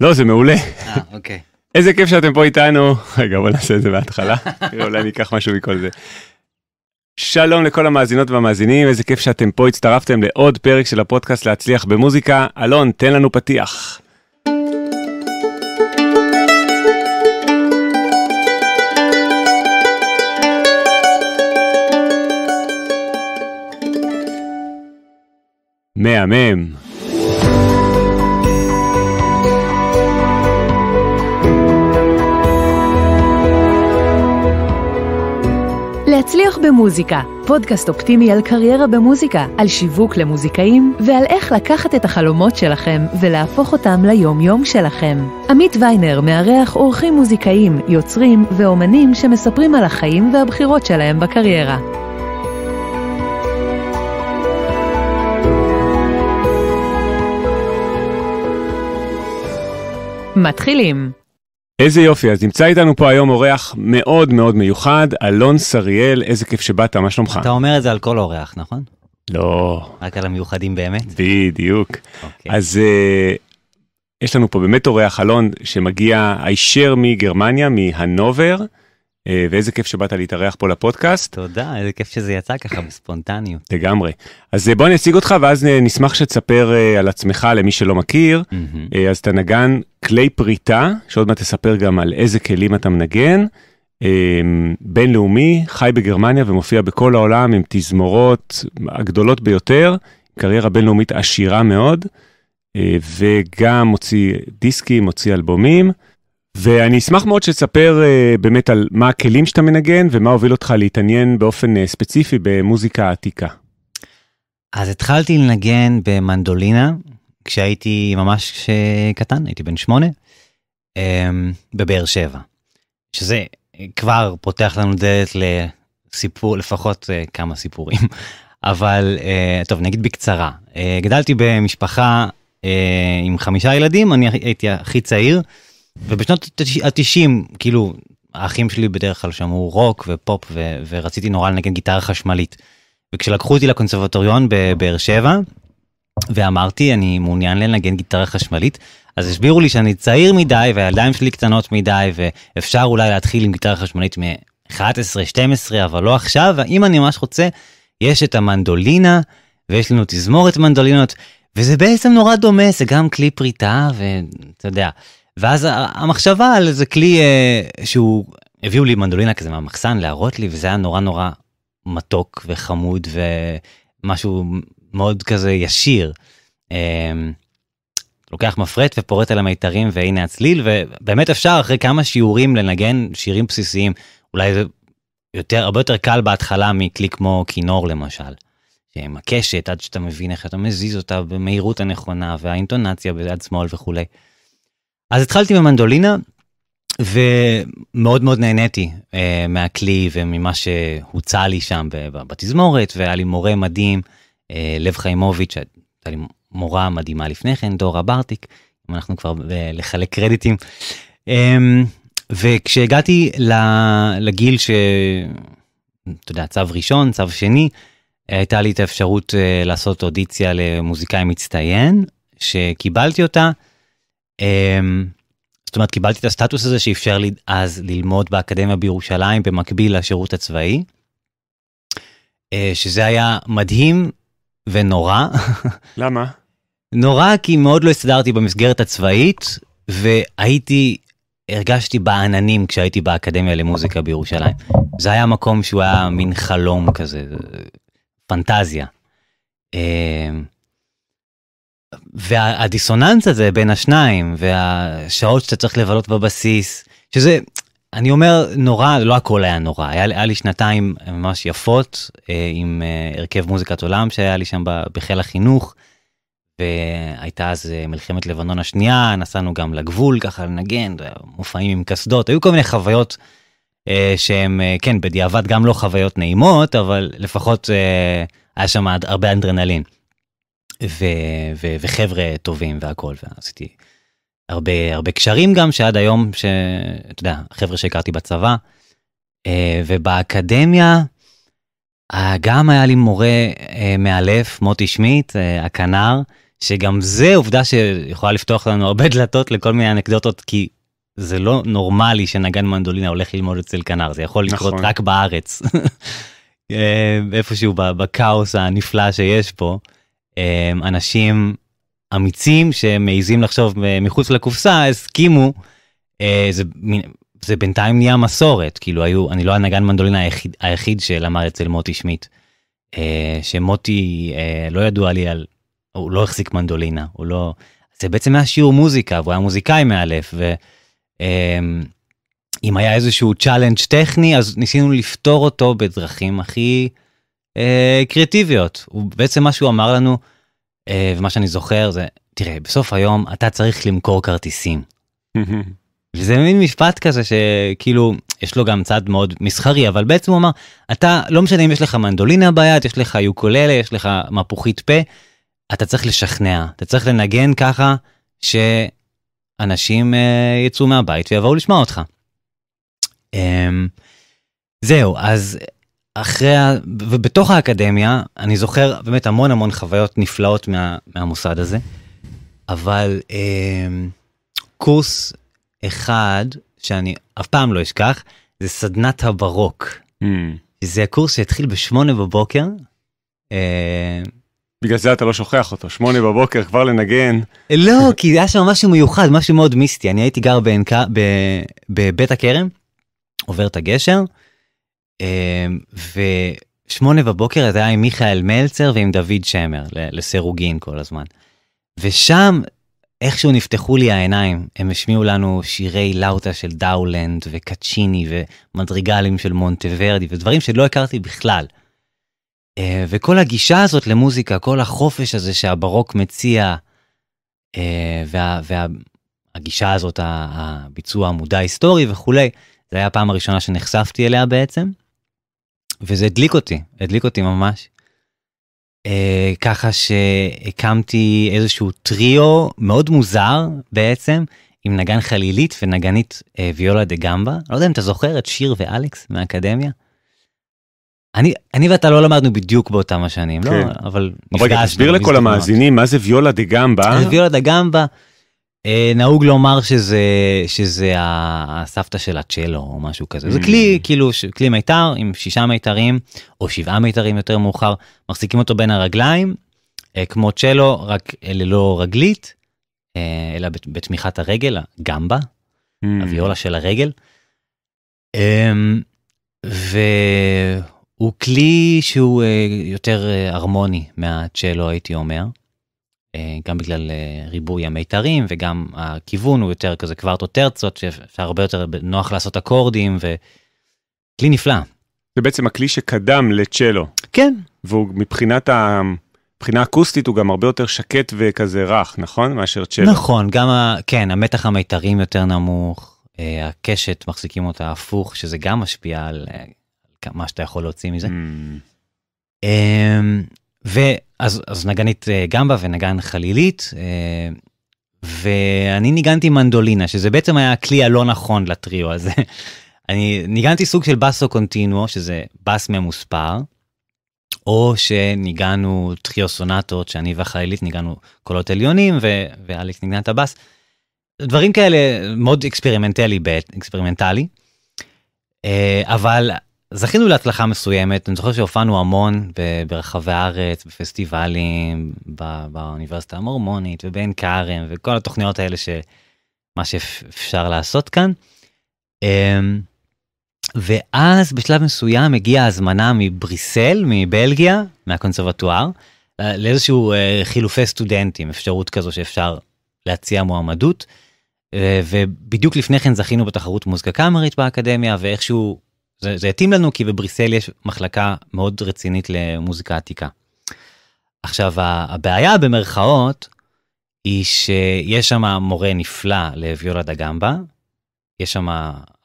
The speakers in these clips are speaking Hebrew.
לא, זה מעולה. אה, אוקיי. איזה כיף שאתם פה איתנו. רגע, בוא נעשה את זה מההתחלה, אולי ניקח משהו מכל זה. שלום לכל המאזינות והמאזינים, איזה כיף שאתם פה הצטרפתם לעוד פרק של הפודקאסט להצליח במוזיקה. אלון, תן לנו פתיח. מהמם. להצליח במוזיקה, פודקאסט אופטימי על קריירה במוזיקה, על שיווק למוזיקאים ועל איך לקחת את החלומות שלכם ולהפוך אותם ליום-יום שלכם. עמית ויינר מארח אורחים מוזיקאים, יוצרים ואומנים שמספרים על החיים והבחירות שלהם בקריירה. מתחילים. איזה יופי, אז נמצא איתנו פה היום אורח מאוד מאוד מיוחד, אלון שריאל, איזה כיף שבאת, מה שלומך? אתה אומר את זה על כל אורח, נכון? לא. רק על המיוחדים באמת? בדיוק. Okay. אוקיי. אז uh, יש לנו פה באמת אורח, אלון, שמגיע הישר מגרמניה, מהנובר. אה, ואיזה כיף שבאת להתארח פה לפודקאסט. תודה, איזה כיף שזה יצא ככה בספונטניות. לגמרי. אז אה, בוא אני אציג אותך ואז אה, נשמח שתספר על עצמך למי שלא מכיר. אז אתה נגן כלי פריטה, שעוד מעט תספר גם על איזה כלים אתה מנגן. בינלאומי, חי בגרמניה ומופיע בכל העולם עם תזמורות הגדולות ביותר, קריירה בינלאומית עשירה מאוד, וגם מוציא דיסקים, מוציא אלבומים. ואני אשמח מאוד שתספר uh, באמת על מה הכלים שאתה מנגן ומה הוביל אותך להתעניין באופן uh, ספציפי במוזיקה עתיקה. אז התחלתי לנגן במנדולינה כשהייתי ממש אה, קטן, הייתי בן שמונה, um, בבאר שבע. שזה כבר פותח לנו דלת לסיפור, לפחות uh, כמה סיפורים. אבל uh, טוב, נגיד בקצרה. uh, גדלתי במשפחה uh, עם חמישה ילדים, אני הייתי הכי צעיר. ובשנות ה-90, כאילו, האחים שלי בדרך כלל שמעו רוק ופופ, ו- ורציתי נורא לנגן גיטרה חשמלית. וכשלקחו אותי לקונסרבטוריון בבאר שבע, ואמרתי, אני מעוניין לנגן גיטרה חשמלית, אז הסבירו לי שאני צעיר מדי והידיים שלי קטנות מדי, ואפשר אולי להתחיל עם גיטרה חשמלית מ-11-12, אבל לא עכשיו, אם אני ממש רוצה, יש את המנדולינה, ויש לנו תזמורת מנדולינות, וזה בעצם נורא דומה, זה גם כלי פריטה, ואתה יודע. ואז המחשבה על איזה כלי אה, שהוא, הביאו לי מנדולינה כזה מהמחסן להראות לי, וזה היה נורא נורא מתוק וחמוד ומשהו מאוד כזה ישיר. אה, לוקח מפרט ופורט על המיתרים והנה הצליל ובאמת אפשר אחרי כמה שיעורים לנגן שירים בסיסיים אולי זה יותר הרבה יותר קל בהתחלה מכלי כמו כינור למשל. עם הקשת עד שאתה מבין איך אתה מזיז אותה במהירות הנכונה והאינטונציה ביד שמאל וכולי. אז התחלתי במנדולינה, ומאוד מאוד נהניתי אה, מהכלי וממה שהוצע לי שם בתזמורת, והיה לי מורה מדהים, אה, לב חיימוביץ', הייתה לי מורה מדהימה לפני כן, דורה ברטיק, אם אנחנו כבר ב- אה, לחלק קרדיטים. אה, וכשהגעתי לגיל ש... אתה יודע, צו ראשון, צו שני, הייתה לי את האפשרות אה, לעשות אודיציה למוזיקאי מצטיין, שקיבלתי אותה. אמ, זאת אומרת קיבלתי את הסטטוס הזה שאפשר לי אז ללמוד באקדמיה בירושלים במקביל לשירות הצבאי. אה, שזה היה מדהים ונורא. למה? נורא כי מאוד לא הסתדרתי במסגרת הצבאית והייתי הרגשתי בעננים כשהייתי באקדמיה למוזיקה בירושלים. זה היה מקום שהוא היה מין חלום כזה, פנטזיה. אמ, והדיסוננס הזה בין השניים והשעות שאתה צריך לבלות בבסיס שזה אני אומר נורא לא הכל היה נורא היה היה לי שנתיים ממש יפות אה, עם אה, הרכב מוזיקת עולם שהיה לי שם בחיל החינוך. והייתה אז אה, מלחמת לבנון השנייה נסענו גם לגבול ככה לנגן מופעים עם קסדות היו כל מיני חוויות שהם כן בדיעבד גם לא חוויות נעימות אבל לפחות היה שם הרבה אנדרנלין. ו- ו- וחבר'ה טובים והכל ועשיתי הרבה הרבה קשרים גם שעד היום שאתה יודע חבר'ה שהכרתי בצבא אה, ובאקדמיה אה, גם היה לי מורה אה, מאלף מוטי שמיט הכנר שגם זה עובדה שיכולה לפתוח לנו הרבה דלתות לכל מיני אנקדוטות כי זה לא נורמלי שנגן מנדולינה הולך ללמוד אצל כנר זה יכול לקרות נכון. רק בארץ איפשהו בכאוס הנפלא שיש פה. אמ, אנשים אמיצים שמעיזים לחשוב אה, מחוץ לקופסה הסכימו. אה, זה, זה בינתיים נהיה מסורת כאילו היו אני לא הנגן מנדולין היחיד, היחיד שלמד אצל מוטי שמיט. אה, שמוטי לא ידוע לי על הוא לא החזיק מנדולינה הוא לא זה בעצם היה שיעור מוזיקה והוא היה מוזיקאי מאלף. ואם אמ, אם היה איזשהו צ'אלנג' טכני אז ניסינו לפתור אותו בדרכים הכי אה, קריאטיביות. הוא בעצם מה שהוא אמר לנו אה, ומה שאני זוכר זה, תראה, בסוף היום אתה צריך למכור כרטיסים. וזה מין משפט כזה שכאילו יש לו גם צד מאוד מסחרי אבל בעצם הוא אמר אתה לא משנה אם יש לך מנדולינה ביד יש לך יוקוללה יש לך מפוחית פה אתה צריך לשכנע אתה צריך לנגן ככה שאנשים אה, יצאו מהבית ויבואו לשמוע אותך. אה, זהו אז אחרי, ובתוך האקדמיה, אני זוכר באמת המון המון חוויות נפלאות מה, מהמוסד הזה, אבל אה, קורס אחד שאני אף פעם לא אשכח, זה סדנת הברוק. Mm. זה קורס שהתחיל בשמונה בבוקר. אה, בגלל זה אתה לא שוכח אותו, שמונה בבוקר כבר לנגן. לא, כי היה שם משהו מיוחד, משהו מאוד מיסטי. אני הייתי גר בענקה, בבית הכרם, עובר את הגשר, אמ, ושמונה בבוקר זה היה עם מיכאל מלצר ועם דוד שמר, לסירוגין כל הזמן. ושם איכשהו נפתחו לי העיניים, הם השמיעו לנו שירי לאוטה של דאולנד וקצ'יני ומדריגלים של מונטוורדי ודברים שלא הכרתי בכלל. אה, וכל הגישה הזאת למוזיקה, כל החופש הזה שהברוק מציע, והגישה אה, וה, וה, הזאת, הביצוע המודע היסטורי וכולי, זה היה הפעם הראשונה שנחשפתי אליה בעצם. וזה הדליק אותי, הדליק אותי ממש. אה, ככה שהקמתי איזשהו טריו מאוד מוזר בעצם, עם נגן חלילית ונגנית אה, ויולה דה גמבה. לא יודע אם אתה זוכר את שיר ואלכס מהאקדמיה. אני, אני ואתה לא למדנו בדיוק באותם השנים, לא? כן. לא, אבל נפגשנו. אבל רגע, תסביר לכל המאזינים מה זה ויולה דה גמבה. ויולה דה גמבה אה, נהוג לומר שזה שזה הסבתא של הצ'לו או משהו כזה זה mm. כלי כאילו כלי מיתר עם שישה מיתרים או שבעה מיתרים יותר מאוחר מחזיקים אותו בין הרגליים אה, כמו צ'לו רק אה, ללא רגלית אלא בתמיכת הרגל הגמבה mm. הוויולה של הרגל. אמ, והוא כלי שהוא יותר הרמוני מהצ'לו הייתי אומר. אה, גם בגלל אה, ריבוי המיתרים וגם הכיוון הוא יותר כזה קוורטות טרצות שאפשר הרבה יותר נוח לעשות אקורדים וכלי נפלא. זה בעצם הכלי שקדם לצ'לו. כן. והוא מבחינת ה... מבחינה אקוסטית הוא גם הרבה יותר שקט וכזה רך נכון מאשר צ'לו. נכון גם ה... כן המתח המיתרים יותר נמוך אה, הקשת מחזיקים אותה הפוך שזה גם משפיע על, מה שאתה יכול להוציא מזה. Mm. אמ, ואז אז נגנית אה, גמבה ונגן חלילית, אה, ואני ניגנתי מנדולינה, שזה בעצם היה הכלי הלא נכון לטריו הזה. אני ניגנתי סוג של בסו קונטינואו, שזה בס ממוספר, או שניגענו טריו סונטות, שאני והחלילית ניגענו קולות עליונים, ו- ואלכס ניגן את הבס. דברים כאלה מאוד אקספרימנטלי, אקספרימנטלי. אה, אבל זכינו להצלחה מסוימת, אני זוכר שהופענו המון ברחבי הארץ, בפסטיבלים, באוניברסיטה המורמונית ובעין כרם וכל התוכניות האלה שמה שאפשר לעשות כאן. אמ, ואז בשלב מסוים הגיעה הזמנה מבריסל, מבלגיה, מהקונסרבטואר, לאיזשהו אה, חילופי סטודנטים, אפשרות כזו שאפשר להציע מועמדות. ובדיוק לפני כן זכינו בתחרות מוזיקה קאמרית באקדמיה ואיכשהו זה, התאים לנו כי בבריסל יש מחלקה מאוד רצינית למוזיקה עתיקה. עכשיו הבעיה במרכאות היא שיש שם מורה נפלא לוויולה דה גמבה, יש שם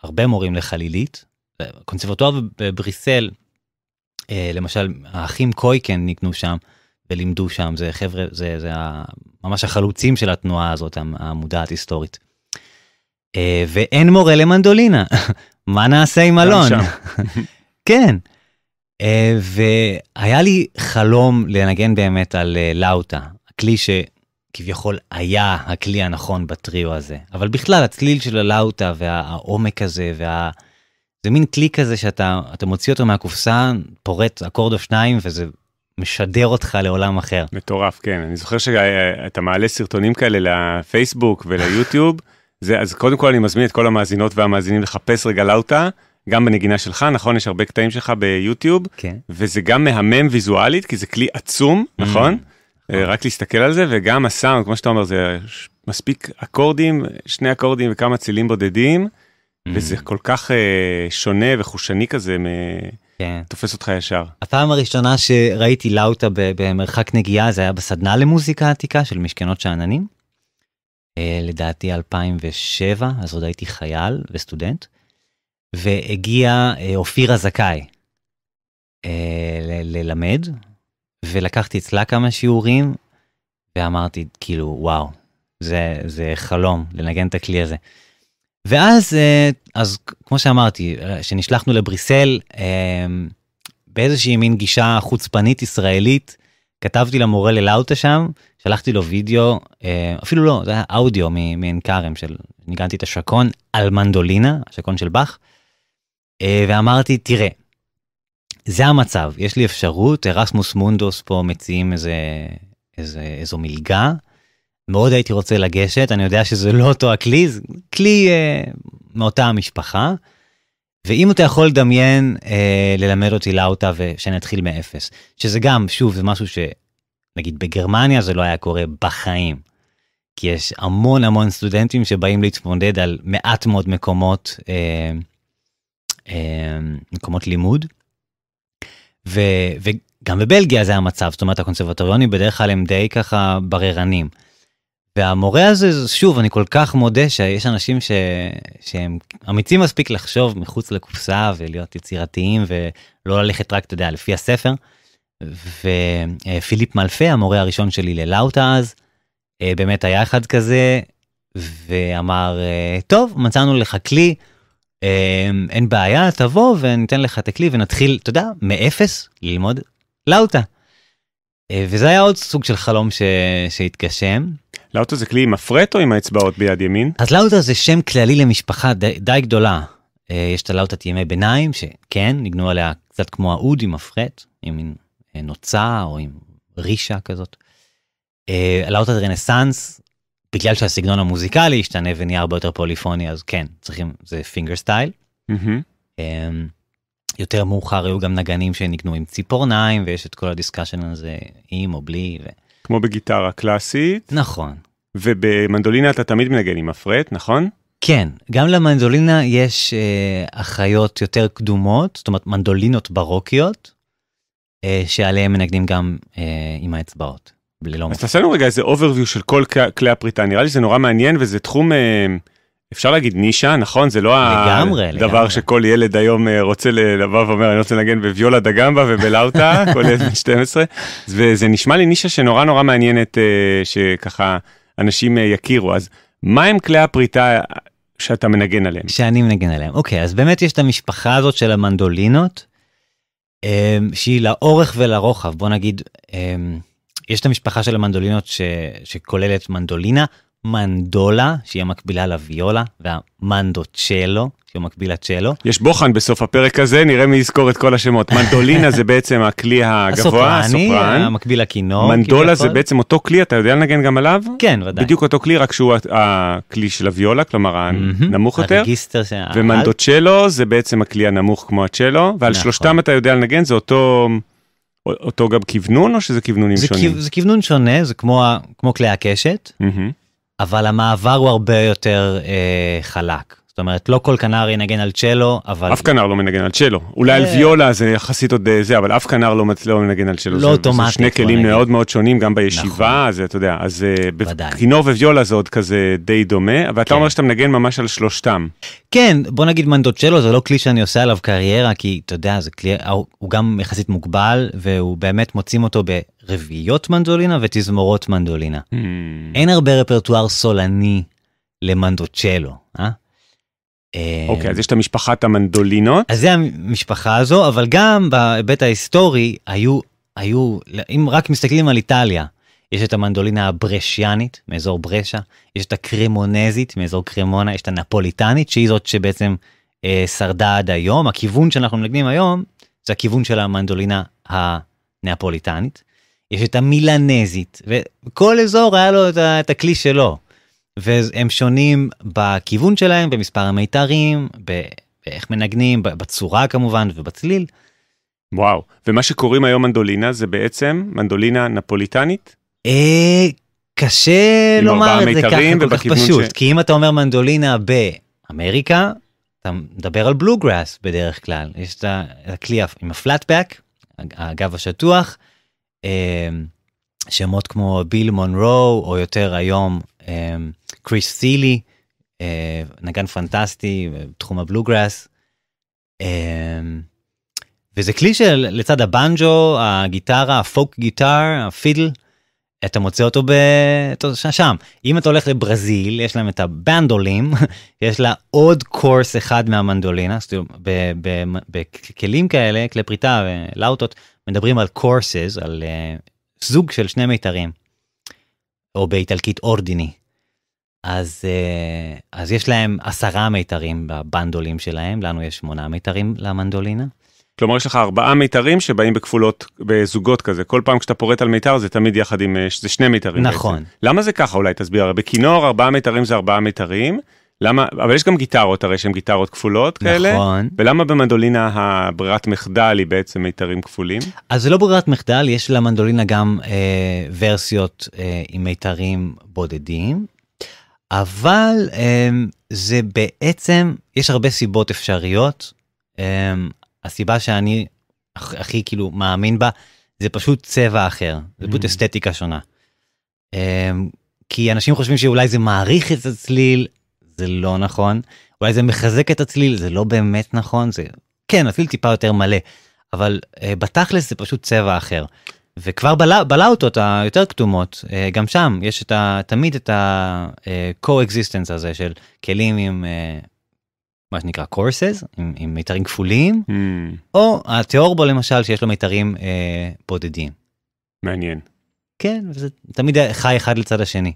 הרבה מורים לחלילית, קונסרבטואר בבריסל, אה, למשל האחים קויקן ניגנו שם ולימדו שם, זה חבר'ה, זה, זה ממש החלוצים של התנועה הזאת, המודעת היסטורית. אה, ואין מורה למנדולינה, מה נעשה עם אלון? כן. אה, והיה לי חלום לנגן באמת על אה, לאוטה, הכלי שכביכול היה הכלי הנכון בטריו הזה. אבל בכלל, הצליל של הלאוטה והעומק הזה, וה... זה מין כלי כזה שאתה מוציא אותו מהקופסה, פורט אקורד או שניים, וזה משדר אותך לעולם אחר. מטורף, כן. אני זוכר שאתה מעלה סרטונים כאלה לפייסבוק וליוטיוב. זה, אז קודם כל אני מזמין את כל המאזינות והמאזינים לחפש רגע לאוטה, גם בנגינה שלך, נכון? יש הרבה קטעים שלך ביוטיוב, כן. וזה גם מהמם ויזואלית, כי זה כלי עצום, mm-hmm. נכון? נכון. אה, רק להסתכל על זה, וגם הסאונד, כמו שאתה אומר, זה מספיק אקורדים, שני אקורדים וכמה צילים בודדים, mm-hmm. וזה כל כך אה, שונה וחושני כזה, כן. תופס אותך ישר. הפעם הראשונה שראיתי לאוטה במרחק נגיעה, זה היה בסדנה למוזיקה עתיקה של משכנות שאננים. אה, לדעתי 2007, אז עוד הייתי חייל וסטודנט, והגיע אה, אופירה זכאי אה, ללמד, ולקחתי אצלה כמה שיעורים, ואמרתי, כאילו, וואו, זה, זה חלום לנגן את הכלי הזה. ואז, אז כמו שאמרתי, כשנשלחנו לבריסל, באיזושהי מין גישה חוצפנית ישראלית, כתבתי למורה ללאוטה שם, שלחתי לו וידאו, אה, אפילו לא, זה היה אודיו מעין כרם של, ניגנתי את השקון על מנדולינה, השקון של באך, אה, ואמרתי, תראה, זה המצב, יש לי אפשרות, ארסמוס מונדוס פה מציעים איזה, איזה, איזו מלגה, מאוד הייתי רוצה לגשת, אני יודע שזה לא אותו הכלי, זה כלי אה, מאותה המשפחה, ואם אתה יכול לדמיין אה, ללמד אותי לאוטה ושנתחיל מאפס, שזה גם, שוב, זה משהו ש... נגיד בגרמניה זה לא היה קורה בחיים. כי יש המון המון סטודנטים שבאים להתמודד על מעט מאוד מקומות, אה, אה, מקומות לימוד. ו, וגם בבלגיה זה המצב, זאת אומרת הקונסרבטוריונים בדרך כלל הם די ככה בררנים. והמורה הזה, שוב, אני כל כך מודה שיש אנשים ש... שהם אמיצים מספיק לחשוב מחוץ לקופסה ולהיות יצירתיים ולא ללכת רק, אתה יודע, לפי הספר. ופיליפ מלפה, המורה הראשון שלי ללאוטה אז אה, באמת היה אחד כזה ואמר אה, טוב מצאנו לך כלי אה, אין בעיה תבוא וניתן לך את הכלי ונתחיל אתה יודע מאפס ללמוד לאוטה. וזה היה עוד סוג של חלום ש... שהתגשם. לאוטה זה כלי עם הפרט או עם האצבעות ביד ימין? אז לאוטה זה שם כללי למשפחה די, די גדולה. יש את הלאוטת ימי ביניים שכן ניגנו עליה קצת כמו האוד עם הפרט, עם מין אה, נוצה או עם רישה כזאת. אה, להאות רנסאנס, בגלל שהסגנון המוזיקלי השתנה ונהיה הרבה יותר פוליפוני, אז כן, צריכים, זה פינגר סטייל. Mm-hmm. יותר מאוחר היו גם נגנים שניגנו עם ציפורניים ויש את כל הדיסקשן הזה עם או בלי. ו... כמו בגיטרה קלאסית. נכון. ובמנדולינה אתה תמיד מנגן עם הפרט, נכון? כן, גם למנדולינה יש אה, אחיות יותר קדומות, זאת אומרת מנדולינות ברוקיות, אה, שעליהם מנגנים גם אה, עם האצבעות. אז תעשה לנו רגע איזה overview של כל כלי הפריטה, נראה לי שזה נורא מעניין וזה תחום, אה, אפשר להגיד נישה, נכון? זה לא לגמרי, הדבר לגמרי. שכל ילד היום רוצה לבוא ואומר, אני רוצה לנגן בוויולה דה גמבה ובלאוטה, כל ילד 12, וזה נשמע לי נישה שנורא נורא מעניינת שככה אנשים יכירו, אז מה הם כלי הפריטה שאתה מנגן עליהם? שאני מנגן עליהם, אוקיי, אז באמת יש את המשפחה הזאת של המנדולינות. אמ, שהיא לאורך ולרוחב, בוא נגיד, אמ, יש את המשפחה של המנדולינות ש, שכוללת מנדולינה, מנדולה, שהיא המקבילה לוויולה, והמנדוצ'לו, שהיא המקבילה צ'לו. יש בוחן בסוף הפרק הזה, נראה מי יזכור את כל השמות. מנדולינה זה בעצם הכלי הגבוה, הסופרן. המקביל הכינור. מנדולה זה בעצם אותו כלי, אתה יודע לנגן גם עליו? כן, ודאי. בדיוק אותו כלי, רק שהוא הכלי של הוויולה, כלומר הנמוך יותר. הרגיסטר של... האלט. ומנדוצ'לו זה בעצם הכלי הנמוך כמו הצ'לו, ועל נכון. שלושתם אתה יודע לנגן, זה אותו... אותו גם כוונון או שזה כוונונים שונים? זה כוונון שונה, זה כמו, כמו כלי הקשת, mm-hmm. אבל המעבר הוא הרבה יותר אה, חלק. זאת אומרת, לא כל כנר ינגן על צ'לו, אבל... אף כנר לא מנגן על צ'לו. אולי על אה. ויולה זה יחסית עוד אה, זה, אבל אף כנר לא, לא מנגן על צ'לו. לא אוטומטית. זה שני כלים מאוד מאוד שונים, גם בישיבה, נכון. זה, אתה יודע, אז אה, ודאי. כינור וויולה זה עוד כזה די דומה, ואתה כן. אומר שאתה מנגן ממש על שלושתם. כן, בוא נגיד מנדוצ'לו זה לא כלי שאני עושה עליו קריירה, כי אתה יודע, זה כלי, הוא גם יחסית מוגבל, והוא באמת מוצאים אותו ברביעיות מנדולינה ותזמורות מנדולינה. Hmm. אין הרבה רפרטואר סולני למנדוצ'לו, אה? אה, אוקיי, אז יש את המשפחת המנדולינות. אז זה המשפחה הזו, אבל גם בהיבט ההיסטורי היו, היו, אם רק מסתכלים על איטליה, יש את המנדולינה הברשיאנית מאזור ברשה, יש את הקרמונזית מאזור קרמונה, יש את הנפוליטנית שהיא זאת שבעצם אה, שרדה עד היום. הכיוון שאנחנו מנגנים היום זה הכיוון של המנדולינה הנאפוליטנית. יש את המילנזית, וכל אזור היה לו את הכלי שלו. והם שונים בכיוון שלהם, במספר המיתרים, באיך מנגנים, בצורה כמובן ובצליל. וואו, ומה שקוראים היום מנדולינה זה בעצם מנדולינה נפוליטנית? אה, קשה לומר את זה ככה כל כך פשוט, ש... כי אם אתה אומר מנדולינה באמריקה, אתה מדבר על בלוגראס בדרך כלל, יש את הכלי עם הפלטבק, הגב השטוח, אה, שמות כמו ביל מונרו, או יותר היום אה, קריס סילי, אה, נגן פנטסטי בתחום הבלוגראס. אה, וזה כלי שלצד הבנג'ו, הגיטרה, הפוק גיטר, הפידל, אתה מוצא אותו ב... שם. אם אתה הולך לברזיל, יש להם את הבנדולים, יש לה עוד קורס אחד מהמנדולינה, זאת אומרת, בכלים כאלה, כלי פריטה ולאוטות, מדברים על קורסס, על uh, זוג של שני מיתרים, או באיטלקית אורדיני. אז, אה, אז יש להם עשרה מיתרים בבנדולים שלהם, לנו יש שמונה מיתרים למנדולינה. כלומר, יש לך ארבעה מיתרים שבאים בכפולות, בזוגות כזה. כל פעם כשאתה פורט על מיתר זה תמיד יחד עם, אה, זה שני מיתרים. נכון. בעצם. למה זה ככה אולי תסביר? הרי בכינור ארבעה מיתרים זה ארבעה מיתרים. למה, אבל יש גם גיטרות הרי שהן גיטרות כפולות נכון. כאלה. נכון. ולמה במנדולינה הברירת מחדל היא בעצם מיתרים כפולים? אז זה לא ברירת מחדל, יש למנדולינה גם אה, ורסיות אה, עם מיתרים בודדים, אבל um, זה בעצם, יש הרבה סיבות אפשריות. Um, הסיבה שאני הכי כאילו מאמין בה, זה פשוט צבע אחר, mm-hmm. זה פשוט mm. אסתטיקה שונה. Um, כי אנשים חושבים שאולי זה מעריך את הצליל, זה לא נכון. אולי זה מחזק את הצליל, זה לא באמת נכון. זה כן, הצליל טיפה יותר מלא, אבל uh, בתכלס זה פשוט צבע אחר. וכבר בלע, בלהוטות היותר כתומות, אה, גם שם יש את ה, תמיד את ה-co-existence אה, הזה של כלים עם אה, מה שנקרא courses, עם, עם מיתרים כפולים, mm. או בו למשל שיש לו מיתרים אה, בודדים. מעניין. כן, וזה תמיד חי אחד לצד השני.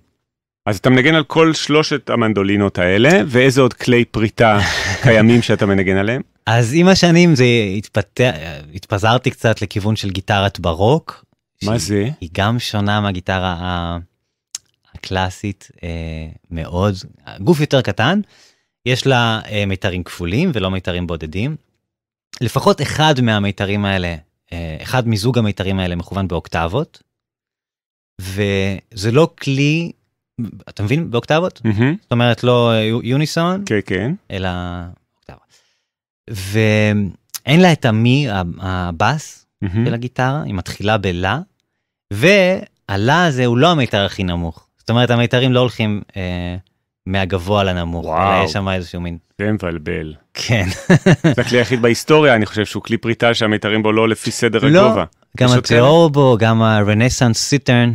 אז אתה מנגן על כל שלושת המנדולינות האלה, ואיזה עוד כלי פריטה קיימים שאתה מנגן עליהם? אז עם השנים זה התפתח, התפזרתי קצת לכיוון של גיטרת ברוק, מה זה? היא גם שונה מהגיטרה הקלאסית אה, מאוד, גוף יותר קטן, יש לה אה, מיתרים כפולים ולא מיתרים בודדים. לפחות אחד מהמיתרים האלה, אה, אחד מזוג המיתרים האלה מכוון באוקטבות, וזה לא כלי, אתה מבין? באוקטבות? Mm-hmm. זאת אומרת לא יוניסון, כן כן, אלא אוקטבה. ואין לה את המי, הבאס mm-hmm. של הגיטרה, היא מתחילה בלה, והלה הזה הוא לא המיתר הכי נמוך. זאת אומרת, המיתרים לא הולכים אה, מהגבוה לנמוך, וואו. יש שם איזשהו מין... זה מבלבל. כן. זה הכלי היחיד בהיסטוריה, אני חושב שהוא כלי פריטה שהמיתרים בו לא לפי סדר לא, הגובה. גם הטרור בו, גם הרנסאנס סיטרן,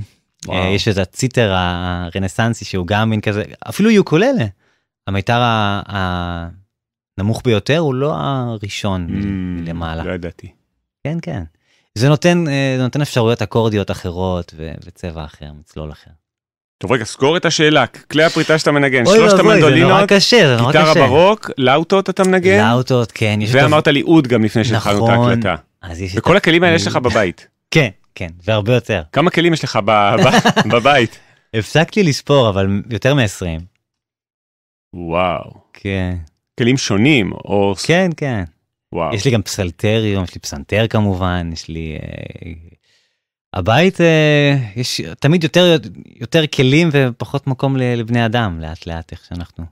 אה, יש איזה ציטר הרנסאנסי שהוא גם מין כזה, אפילו יוקוללה. המיתר הנמוך ביותר הוא לא הראשון mm, למעלה. לא ידעתי. כן, כן. זה נותן, אה, נותן אפשרויות אקורדיות אחרות ו, וצבע אחר, מצלול אחר. טוב רגע, סגור את השאלה, כלי הפריטה שאתה מנגן, שלושת המנדולינות, גיטרה ברוק, לאוטות אתה מנגן, לאוטות, כן, ואמרת לי אוד גם לפני שהתחלנו את נכון, ההקלטה. וכל הכלים האלה יש לך בבית. כן, כן, והרבה יותר. כמה כלים יש לך בבית? הפסקתי לספור, אבל יותר מ-20. וואו. כן. כלים שונים, או... כן, כן. וואו. יש לי גם פסלתריום, יש לי פסנתר כמובן, יש לי... אה, הבית, אה, יש תמיד יותר, יותר כלים ופחות מקום לבני אדם, לאט לאט, איך שאנחנו...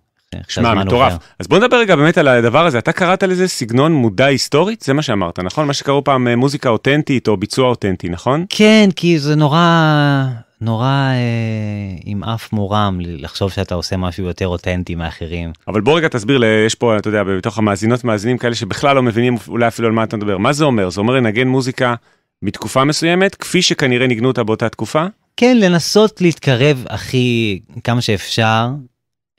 שמע, מטורף. אז בוא נדבר רגע באמת על הדבר הזה. אתה קראת לזה סגנון מודע היסטורית? זה מה שאמרת, נכון? מה שקראו פעם אה, מוזיקה אותנטית או ביצוע אותנטי, נכון? כן, כי זה נורא... נורא אה, עם אף מורם לחשוב שאתה עושה משהו יותר אותנטי מאחרים. אבל בוא רגע תסביר, לי, יש פה, אתה יודע, בתוך המאזינות מאזינים כאלה שבכלל לא מבינים אולי אפילו על מה אתה מדבר. מה זה אומר? זה אומר לנגן מוזיקה מתקופה מסוימת, כפי שכנראה ניגנו אותה באותה תקופה? כן, לנסות להתקרב הכי כמה שאפשר